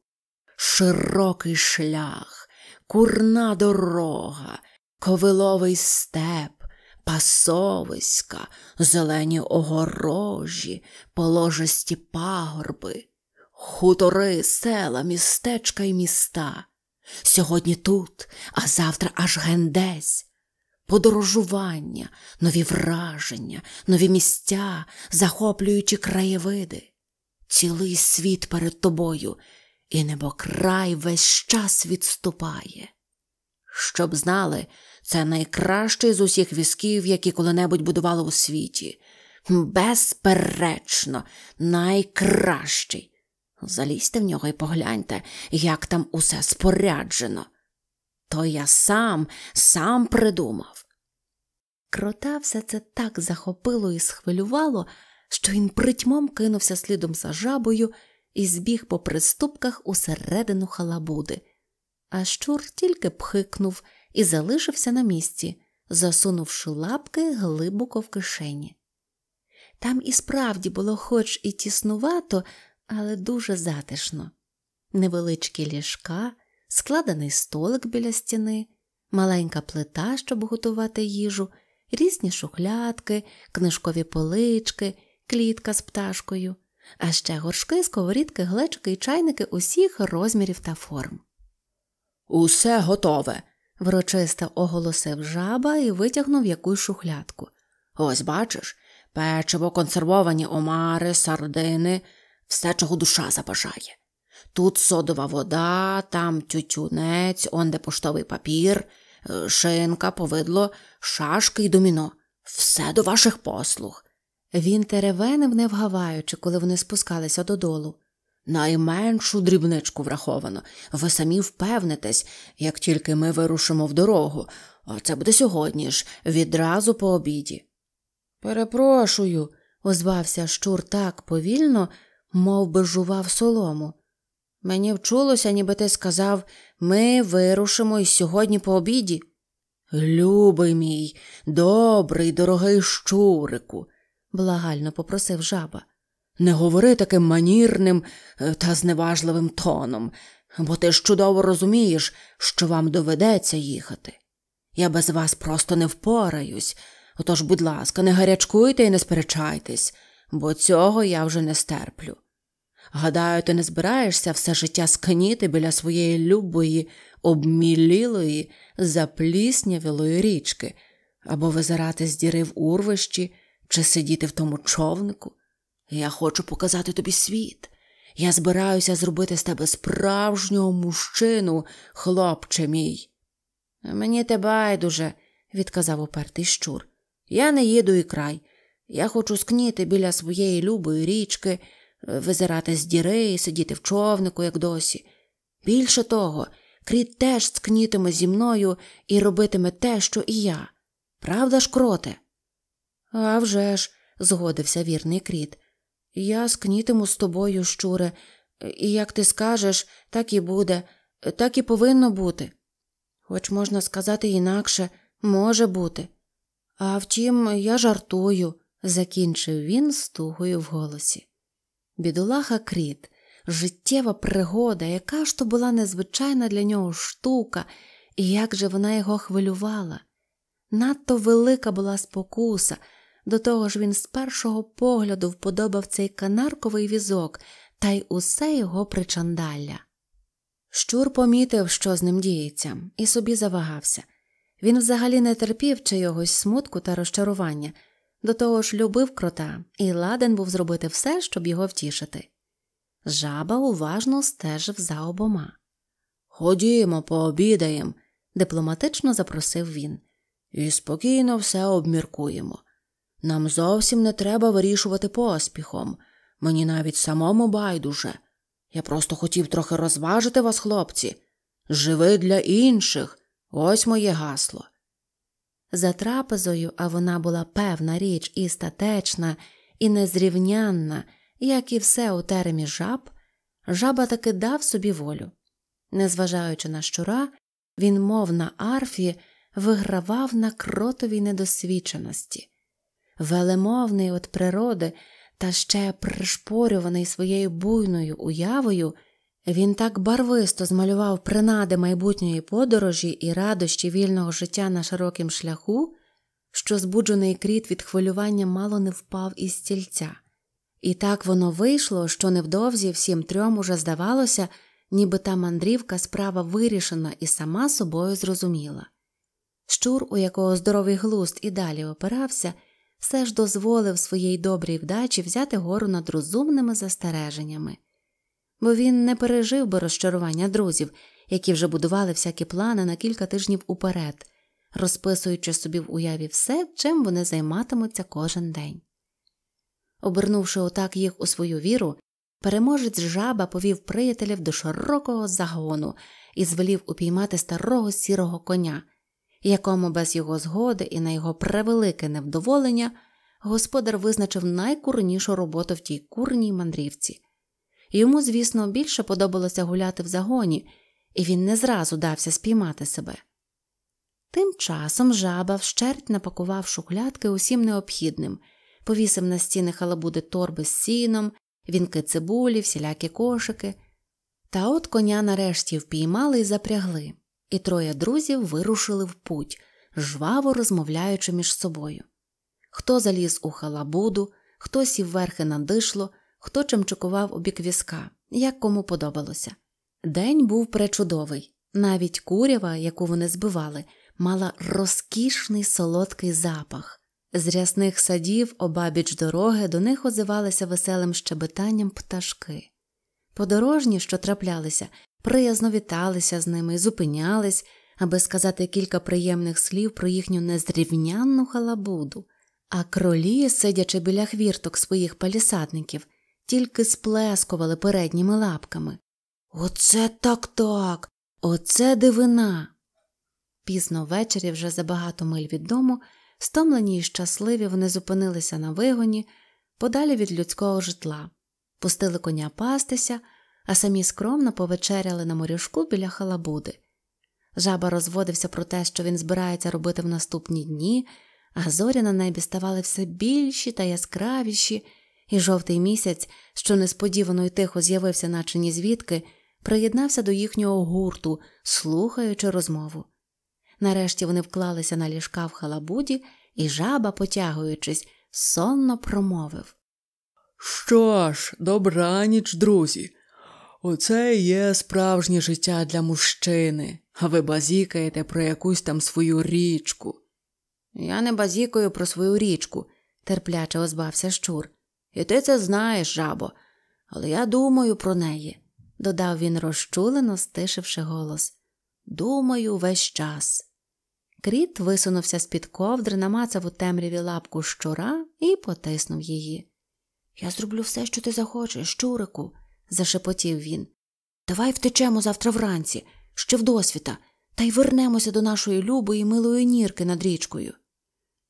Широкий шлях курна дорога, ковиловий степ, пасовиська, зелені огорожі, положасті пагорби, хутори, села, містечка і міста. Сьогодні тут, а завтра аж гендесь. Подорожування, нові враження, нові місця, захоплюючі краєвиди. Цілий світ перед тобою, і небокрай весь час відступає. Щоб знали, це найкращий з усіх візків, які коли-небудь будували у світі. Безперечно, найкращий. Залізьте в нього і погляньте, як там усе споряджено. То я сам, сам придумав. Крота все це так захопило і схвилювало, що він притьмом кинувся слідом за жабою і збіг по приступках усередину халабуди. А щур тільки пхикнув і залишився на місці, засунувши лапки глибоко в кишені. Там і справді було хоч і тіснувато, але дуже затишно. Невеличкі ліжка, складений столик біля стіни, маленька плита, щоб готувати їжу, різні шухлядки, книжкові полички, клітка з пташкою а ще горшки, сковорідки, глечики і чайники усіх розмірів та форм. Усе готове. врочисто оголосив жаба і витягнув якусь шухлядку. Ось бачиш печиво, консервовані омари, сардини, все, чого душа забажає. Тут содова вода, там тютюнець, онде поштовий папір, е, шинка, повидло, шашки і доміно. Все до ваших послуг. Він теревенив, не вгаваючи, коли вони спускалися додолу. Найменшу дрібничку враховано. Ви самі впевнитесь, як тільки ми вирушимо в дорогу. А це буде сьогодні ж, відразу по обіді. Перепрошую, озвався щур так повільно, мов би жував солому. Мені вчулося, ніби ти сказав ми вирушимо і сьогодні по обіді. Любий мій, добрий, дорогий щурику, благально попросив жаба. Не говори таким манірним е, та зневажливим тоном, бо ти ж чудово розумієш, що вам доведеться їхати. Я без вас просто не впораюсь. Отож, будь ласка, не гарячкуйте і не сперечайтесь, бо цього я вже не стерплю. Гадаю, ти не збираєшся все життя скніти біля своєї любої, обмілілої, запліснявілої річки або визирати з діри в урвищі чи сидіти в тому човнику. Я хочу показати тобі світ. Я збираюся зробити з тебе справжнього мужчину, хлопче мій. Мені те байдуже, відказав упертий щур. Я не їду і край. Я хочу скніти біля своєї любої річки, визирати з діри і сидіти в човнику, як досі. Більше того, Кріт теж скнітиме зі мною і робитиме те, що і я. Правда ж, кроте? А вже ж, згодився вірний кріт. Я скнітиму з тобою, щуре, і як ти скажеш, так і буде, так і повинно бути. Хоч можна сказати інакше, може бути. А втім, я жартую, закінчив він з тугою в голосі. Бідолаха кріт, життєва пригода, яка ж то була незвичайна для нього штука, і як же вона його хвилювала. Надто велика була спокуса. До того ж він з першого погляду вподобав цей канарковий візок та й усе його причандалля. Щур помітив, що з ним діється, і собі завагався. Він взагалі не терпів чийогось смутку та розчарування, до того ж любив крота і ладен був зробити все, щоб його втішити. Жаба уважно стежив за обома. Ходімо, пообідаємо, дипломатично запросив він, і спокійно все обміркуємо. Нам зовсім не треба вирішувати поспіхом. Мені навіть самому байдуже. Я просто хотів трохи розважити вас, хлопці. Живи для інших. Ось моє гасло. За трапезою, а вона була певна річ і статечна, і незрівнянна, як і все у термі жаб, жаба таки дав собі волю. Незважаючи на щура, він, мов на арфі, вигравав на кротовій недосвідченості велемовний від природи та ще пришпорюваний своєю буйною уявою, він так барвисто змалював принади майбутньої подорожі і радощі вільного життя на широкім шляху, що збуджений кріт від хвилювання мало не впав із стільця. І так воно вийшло, що невдовзі всім трьом уже здавалося, ніби та мандрівка справа вирішена і сама собою зрозуміла. Щур, у якого здоровий глуст і далі опирався, все ж дозволив своїй добрій вдачі взяти гору над розумними застереженнями, бо він не пережив би розчарування друзів, які вже будували всякі плани на кілька тижнів уперед, розписуючи собі в уяві все, чим вони займатимуться кожен день. Обернувши отак їх у свою віру, переможець жаба повів приятелів до широкого загону і звелів упіймати старого сірого коня якому без його згоди і на його превелике невдоволення господар визначив найкурнішу роботу в тій курній мандрівці. Йому, звісно, більше подобалося гуляти в загоні, і він не зразу дався спіймати себе. Тим часом жаба вщерть напакував шухлядки усім необхідним, повісив на стіни халабуди торби з сіном, вінки цибулі, всілякі кошики. Та от коня нарешті впіймали і запрягли і троє друзів вирушили в путь, жваво розмовляючи між собою. Хто заліз у халабуду, хто сів верхи на дишло, хто чимчикував у бік візка, як кому подобалося. День був пречудовий, навіть курява, яку вони збивали, мала розкішний солодкий запах. З рясних садів обабіч дороги до них озивалися веселим щебетанням пташки. Подорожні, що траплялися, приязно віталися з ними і зупинялись, аби сказати кілька приємних слів про їхню незрівнянну халабуду, а кролі, сидячи біля хвірток своїх палісадників, тільки сплескували передніми лапками. Оце так так, оце дивина. Пізно ввечері, вже за багато миль від дому, стомлені і щасливі, вони зупинилися на вигоні, подалі від людського житла, пустили коня пастися а самі скромно повечеряли на морюшку біля халабуди. Жаба розводився про те, що він збирається робити в наступні дні, а зорі на небі ставали все більші та яскравіші, і жовтий місяць, що несподівано й тихо з'явився, наче ні звідки, приєднався до їхнього гурту, слухаючи розмову. Нарешті вони вклалися на ліжка в халабуді, і жаба, потягуючись, сонно промовив Що ж, добраніч, друзі, Оце є справжнє життя для мужчини, а ви базікаєте про якусь там свою річку. Я не базікаю про свою річку, терпляче озвався щур. І ти це знаєш, жабо, але я думаю про неї, додав він розчулено, стишивши голос. Думаю, весь час. Кріт висунувся з під ковдри, намацав у темряві лапку щура і потиснув її. Я зроблю все, що ти захочеш, щурику зашепотів він. Давай втечемо завтра вранці, ще в досвіта, та й вернемося до нашої любої милої нірки над річкою.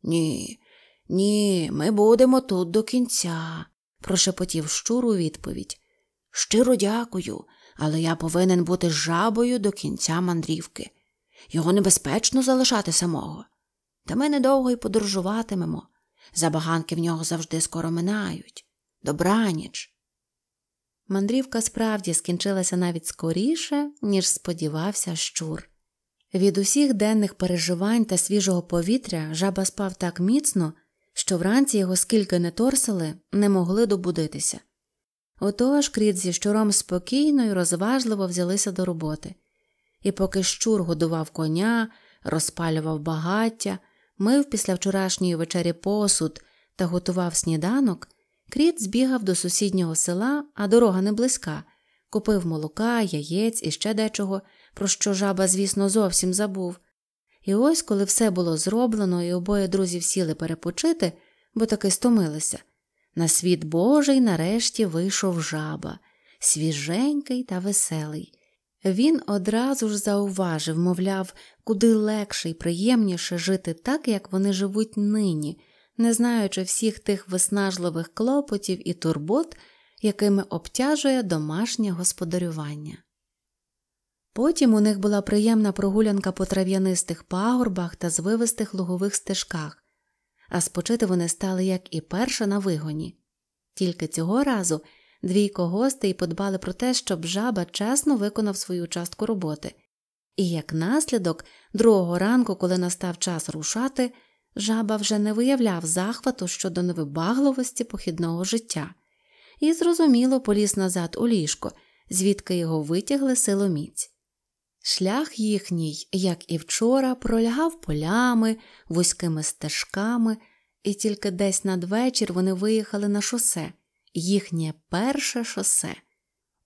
Ні, ні, ми будемо тут до кінця, прошепотів щур у відповідь. Щиро дякую, але я повинен бути жабою до кінця мандрівки. Його небезпечно залишати самого. Та ми недовго й подорожуватимемо. Забаганки в нього завжди скоро минають. Добраніч мандрівка справді скінчилася навіть скоріше, ніж сподівався щур. Від усіх денних переживань та свіжого повітря жаба спав так міцно, що вранці його скільки не торсили, не могли добудитися. Отож кріт зі щуром спокійно і розважливо взялися до роботи, і поки щур годував коня, розпалював багаття, мив після вчорашньої вечері посуд та готував сніданок, Кріт збігав до сусіднього села, а дорога не близька, купив молока, яєць і ще дечого, про що жаба, звісно, зовсім забув. І ось, коли все було зроблено, і обоє друзів сіли перепочити, бо таки стомилися. На світ божий нарешті вийшов жаба, свіженький та веселий. Він одразу ж зауважив, мовляв, куди легше і приємніше жити так, як вони живуть нині не знаючи всіх тих виснажливих клопотів і турбот, якими обтяжує домашнє господарювання. Потім у них була приємна прогулянка по трав'янистих пагорбах та звивистих лугових стежках, а спочити вони стали, як і перша на вигоні. Тільки цього разу двійко гостей подбали про те, щоб жаба чесно виконав свою частку роботи, і як наслідок, другого ранку, коли настав час рушати, Жаба вже не виявляв захвату щодо невибагливості похідного життя і, зрозуміло, поліз назад у ліжко, звідки його витягли силоміць. Шлях їхній, як і вчора, пролягав полями, вузькими стежками, і тільки десь надвечір вони виїхали на шосе, їхнє перше шосе.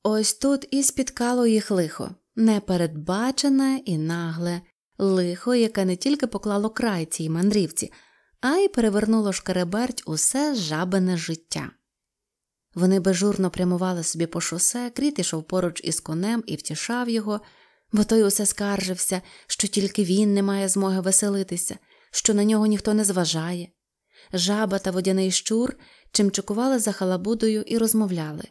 Ось тут і спіткало їх лихо, непередбачене і нагле лихо, яке не тільки поклало край цій мандрівці, а й перевернуло шкереберть усе жабине життя. Вони безжурно прямували собі по шосе, кріт ішов поруч із конем і втішав його, бо той усе скаржився, що тільки він не має змоги веселитися, що на нього ніхто не зважає. Жаба та водяний щур чимчикували за халабудою і розмовляли.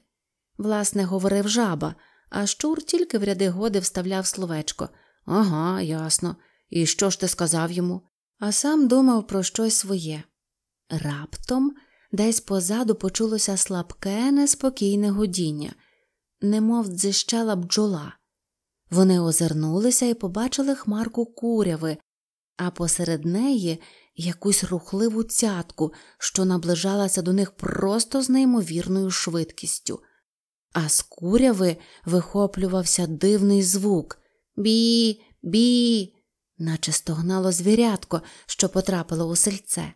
Власне, говорив жаба, а щур тільки в ряди годи вставляв словечко – Ага, ясно. І що ж ти сказав йому? А сам думав про щось своє. Раптом десь позаду почулося слабке, неспокійне гудіння, немов дзищала бджола. Вони озирнулися і побачили хмарку куряви, а посеред неї якусь рухливу цятку, що наближалася до них просто з неймовірною швидкістю. А з куряви вихоплювався дивний звук, бі, бі, наче стогнало звірятко, що потрапило у сельце.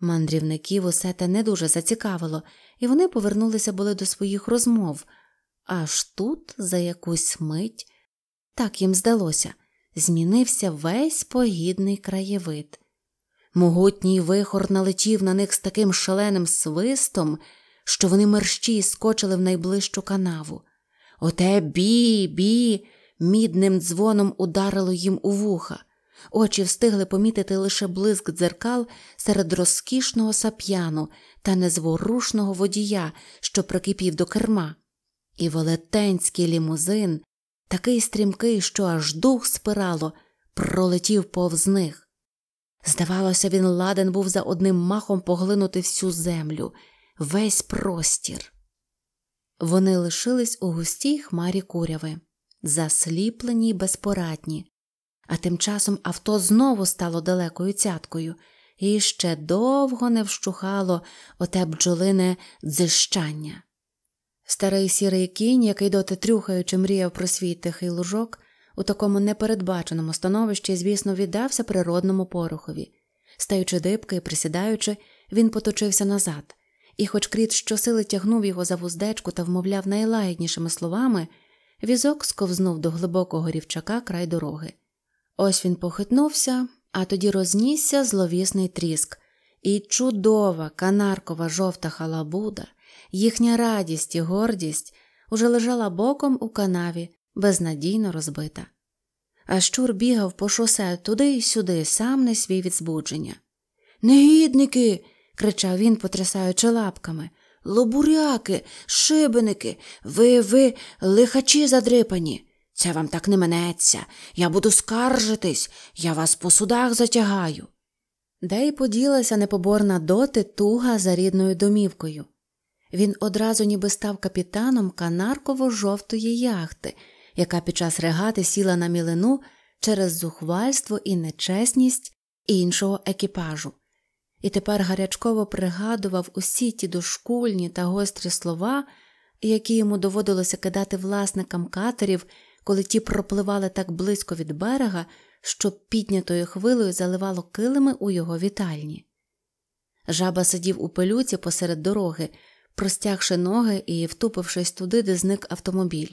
Мандрівників усе те не дуже зацікавило, і вони повернулися були до своїх розмов. Аж тут, за якусь мить, так їм здалося, змінився весь погідний краєвид. Могутній вихор налетів на них з таким шаленим свистом, що вони мерщі скочили в найближчу канаву. Оте бі, бі, мідним дзвоном ударило їм у вуха, очі встигли помітити лише блиск дзеркал серед розкішного сап'яну та незворушного водія, що прикипів до керма, і велетенський лімузин, такий стрімкий, що аж дух спирало, пролетів повз них. Здавалося, він ладен був за одним махом поглинути всю землю, весь простір. Вони лишились у густій хмарі куряви засліплені й безпорадні. А тим часом авто знову стало далекою цяткою і ще довго не вщухало оте бджолине дзищання. Старий сірий кінь, який доти трюхаючи мріяв про свій тихий лужок, у такому непередбаченому становищі, звісно, віддався природному порохові. Стаючи дибки і присідаючи, він поточився назад, і, хоч кріт щосили тягнув його за вуздечку та вмовляв найлагіднішими словами, Візок сковзнув до глибокого рівчака край дороги. Ось він похитнувся, а тоді рознісся зловісний тріск, і чудова канаркова жовта халабуда, їхня радість і гордість уже лежала боком у канаві, безнадійно розбита. А щур бігав по шосе туди й сюди, сам не свій від збудження. Негідники. кричав він, потрясаючи лапками лобуряки, шибеники, ви, ви, лихачі задрипані. Це вам так не минеться. Я буду скаржитись, я вас по судах затягаю. Де й поділася непоборна доти туга за рідною домівкою. Він одразу ніби став капітаном канарково жовтої яхти, яка під час регати сіла на мілину через зухвальство і нечесність іншого екіпажу і тепер гарячково пригадував усі ті дошкульні та гострі слова, які йому доводилося кидати власникам катерів, коли ті пропливали так близько від берега, що піднятою хвилою заливало килими у його вітальні. Жаба сидів у пилюці посеред дороги, простягши ноги і втупившись туди, де зник автомобіль.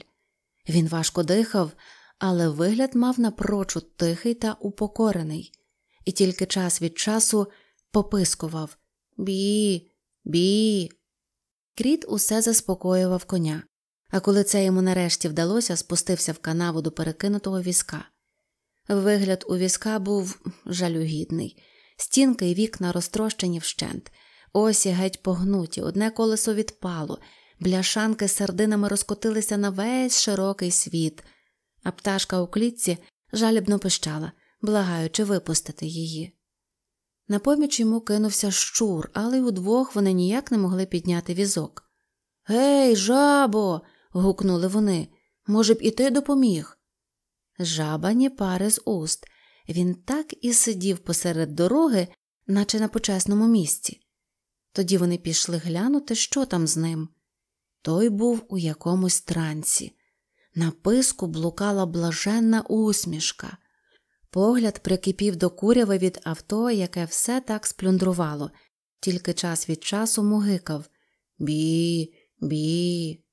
Він важко дихав, але вигляд мав напрочуд тихий та упокорений, і тільки час від часу попискував Бі, бі. Кріт усе заспокоював коня, а коли це йому нарешті вдалося, спустився в канаву до перекинутого візка. Вигляд у візка був жалюгідний, стінки й вікна розтрощені вщент, осі геть погнуті, одне колесо відпало, бляшанки з сардинами розкотилися на весь широкий світ, а пташка у клітці жалібно пищала, благаючи випустити її. На поміч йому кинувся щур, але й удвох вони ніяк не могли підняти візок. Гей, жабо. гукнули вони. Може б, і ти допоміг. Жаба ні пари з уст. Він так і сидів посеред дороги, наче на почесному місці. Тоді вони пішли глянути, що там з ним. Той був у якомусь трансі. На писку блукала блаженна усмішка. Погляд прикипів до куряви від авто, яке все так сплюндрувало, тільки час від часу мугикав Бі, бі.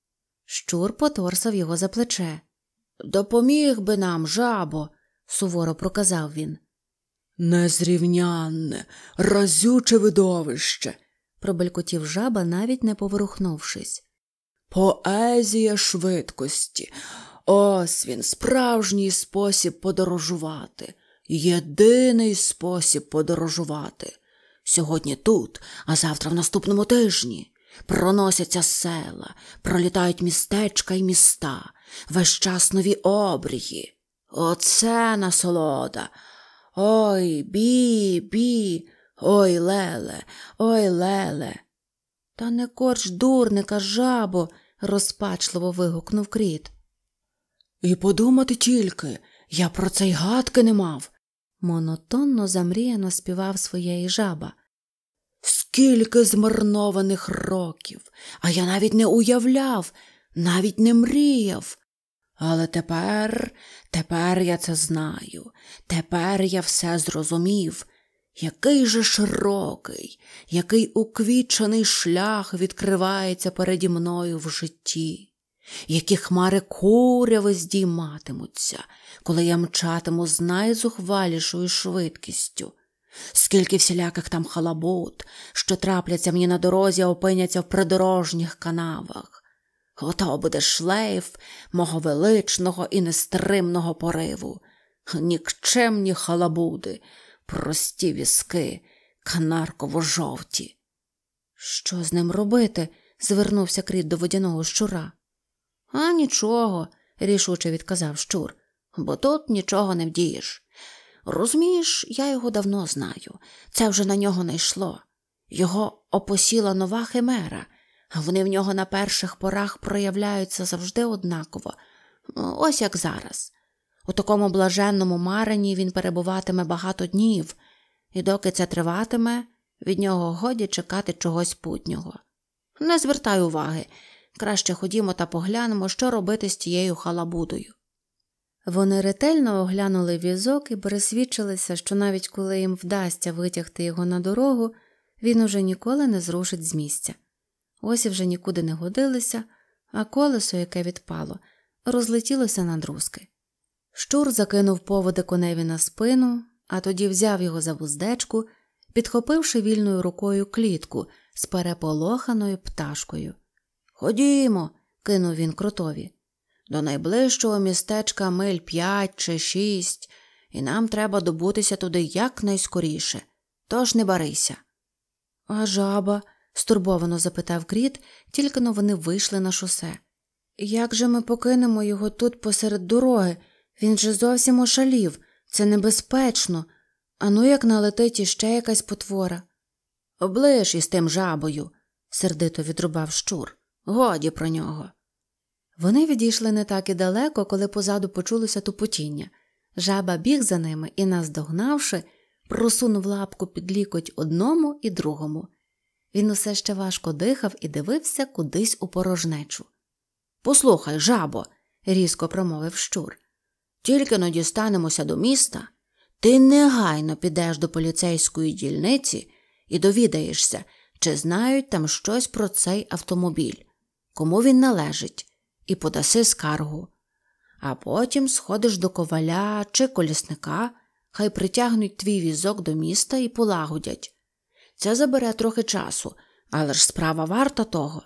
Щур поторсав його за плече. Допоміг би нам, жабо, суворо проказав він. Незрівнянне, разюче видовище, пробелькотів жаба, навіть не поворухнувшись. Поезія швидкості, Ось він, справжній спосіб подорожувати, єдиний спосіб подорожувати. Сьогодні тут, а завтра в наступному тижні. Проносяться села, пролітають містечка і міста, весь час нові обрії. Оце насолода. Ой бі, бі, ой леле, ой леле. Та не корч дурника, жабо, розпачливо вигукнув кріт. І подумати тільки, я про це й гадки не мав. Монотонно замріяно співав своєї жаба. Скільки змарнованих років, а я навіть не уявляв, навіть не мріяв. Але тепер, тепер я це знаю, тепер я все зрозумів. Який же широкий, який уквічений шлях відкривається переді мною в житті які хмари куряво здійматимуться, коли я мчатиму з найзухвалішою швидкістю. Скільки всіляких там халабут, що трапляться мені на дорозі, опиняться в придорожніх канавах. Ото буде шлейф мого величного і нестримного пориву. Нікчемні халабуди, прості візки, канарково жовті. Що з ним робити? звернувся кріт до водяного щура. А нічого, рішуче відказав Щур, бо тут нічого не вдієш. Розумієш, я його давно знаю, це вже на нього не йшло. Його опосіла нова химера, вони в нього на перших порах проявляються завжди однаково, ну, ось як зараз. У такому блаженному маренні він перебуватиме багато днів, і доки це триватиме, від нього годі чекати чогось путнього. Не звертай уваги, Краще ходімо та поглянемо, що робити з тією халабудою. Вони ретельно оглянули візок і пересвідчилися, що навіть коли їм вдасться витягти його на дорогу, він уже ніколи не зрушить з місця. Осі вже нікуди не годилися, а колесо, яке відпало, розлетілося на друзки. Щур закинув поводи коневі на спину, а тоді взяв його за вуздечку, підхопивши вільною рукою клітку з переполоханою пташкою. Ходімо, кинув він крутові. До найближчого містечка миль п'ять чи шість, і нам треба добутися туди якнайскоріше. Тож не барися. А жаба? стурбовано запитав кріт, тільки но вони вийшли на шосе. Як же ми покинемо його тут посеред дороги? Він же зовсім ошалів, це небезпечно. Ану, як налетить іще якась потвора. Оближ із тим жабою, сердито відрубав щур. Годі про нього. Вони відійшли не так і далеко, коли позаду почулося тупотіння. Жаба біг за ними і, наздогнавши, просунув лапку під лікоть одному і другому. Він усе ще важко дихав і дивився кудись у порожнечу. Послухай, жабо, різко промовив щур. Тільки но дістанемося до міста, ти негайно підеш до поліцейської дільниці і довідаєшся, чи знають там щось про цей автомобіль кому він належить, і подаси скаргу. А потім сходиш до коваля чи колісника, хай притягнуть твій візок до міста і полагодять. Це забере трохи часу, але ж справа варта того.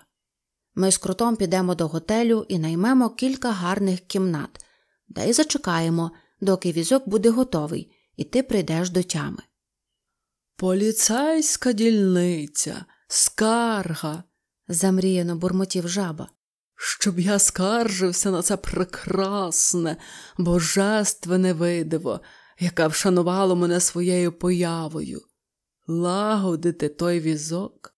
Ми з крутом підемо до готелю і наймемо кілька гарних кімнат, де й зачекаємо, доки візок буде готовий, і ти прийдеш до тями. Поліцейська дільниця, скарга, замріяно бурмотів жаба. Щоб я скаржився на це прекрасне, божественне видиво, яке вшанувало мене своєю появою. Лагодити той візок.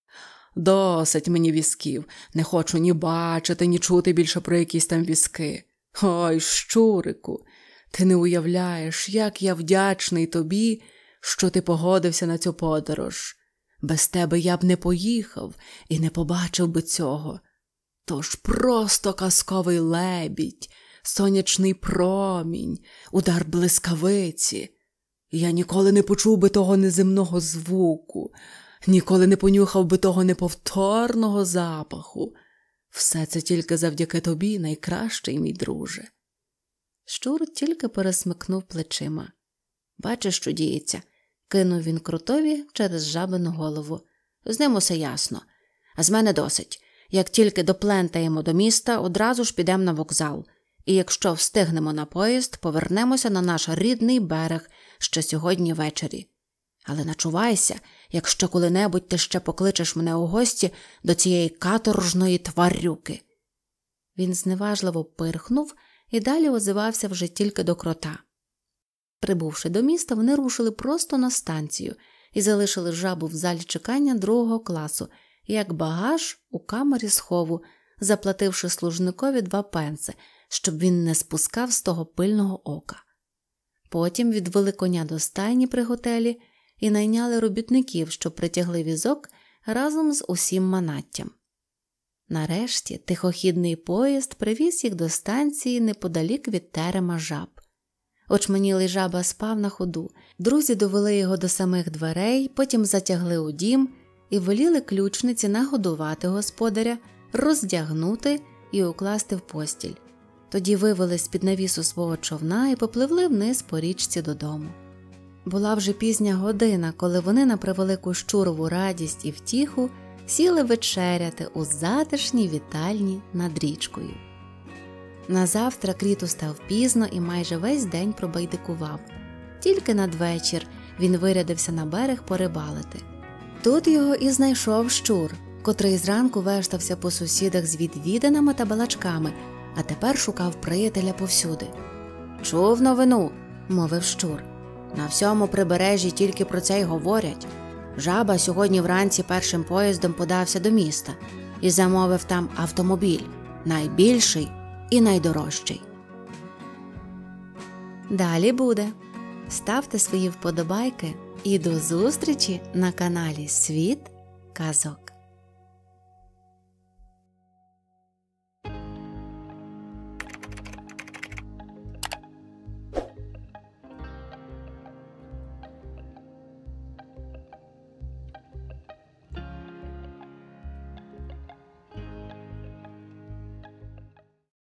Досить мені візків, не хочу ні бачити, ні чути більше про якісь там візки. Ой, щурику, ти не уявляєш, як я вдячний тобі, що ти погодився на цю подорож. Без тебе я б не поїхав і не побачив би цього. Тож просто казковий лебідь, сонячний промінь, удар блискавиці. Я ніколи не почув би того неземного звуку, ніколи не понюхав би того неповторного запаху. Все це тільки завдяки тобі, найкращий, мій друже. Щур тільки пересмикнув плечима. Бачиш, що діється кинув він крутові через жабину голову. З ним усе ясно. А з мене досить. Як тільки доплентаємо до міста, одразу ж підемо на вокзал, і якщо встигнемо на поїзд, повернемося на наш рідний берег ще сьогодні ввечері. Але начувайся, якщо коли-небудь ти ще покличеш мене у гості до цієї каторжної тварюки. Він зневажливо пирхнув і далі озивався вже тільки до крота. Прибувши до міста, вони рушили просто на станцію і залишили жабу в залі чекання другого класу, як багаж у камері схову, заплативши служникові два пенси, щоб він не спускав з того пильного ока. Потім відвели коня до стайні при готелі і найняли робітників, що притягли візок разом з усім манаттям. Нарешті тихохідний поїзд привіз їх до станції неподалік від терема жаб. Очманілий жаба спав на ходу. Друзі довели його до самих дверей, потім затягли у дім і воліли ключниці нагодувати господаря, роздягнути і укласти в постіль. Тоді вивели з під навісу свого човна і попливли вниз по річці додому. Була вже пізня година, коли вони на превелику щурову радість і втіху сіли вечеряти у затишній вітальні над річкою. Назавтра кріт устав пізно і майже весь день пробайдикував. Тільки надвечір він вирядився на берег порибалити. Тут його і знайшов щур, котрий зранку вештався по сусідах з відвідинами та балачками, а тепер шукав приятеля повсюди. Чув новину, мовив щур. На всьому прибережжі тільки про це й говорять. Жаба сьогодні вранці першим поїздом подався до міста і замовив там автомобіль найбільший і найдорожчий. Далі буде. Ставте свої вподобайки і до зустрічі на каналі Світ Казок.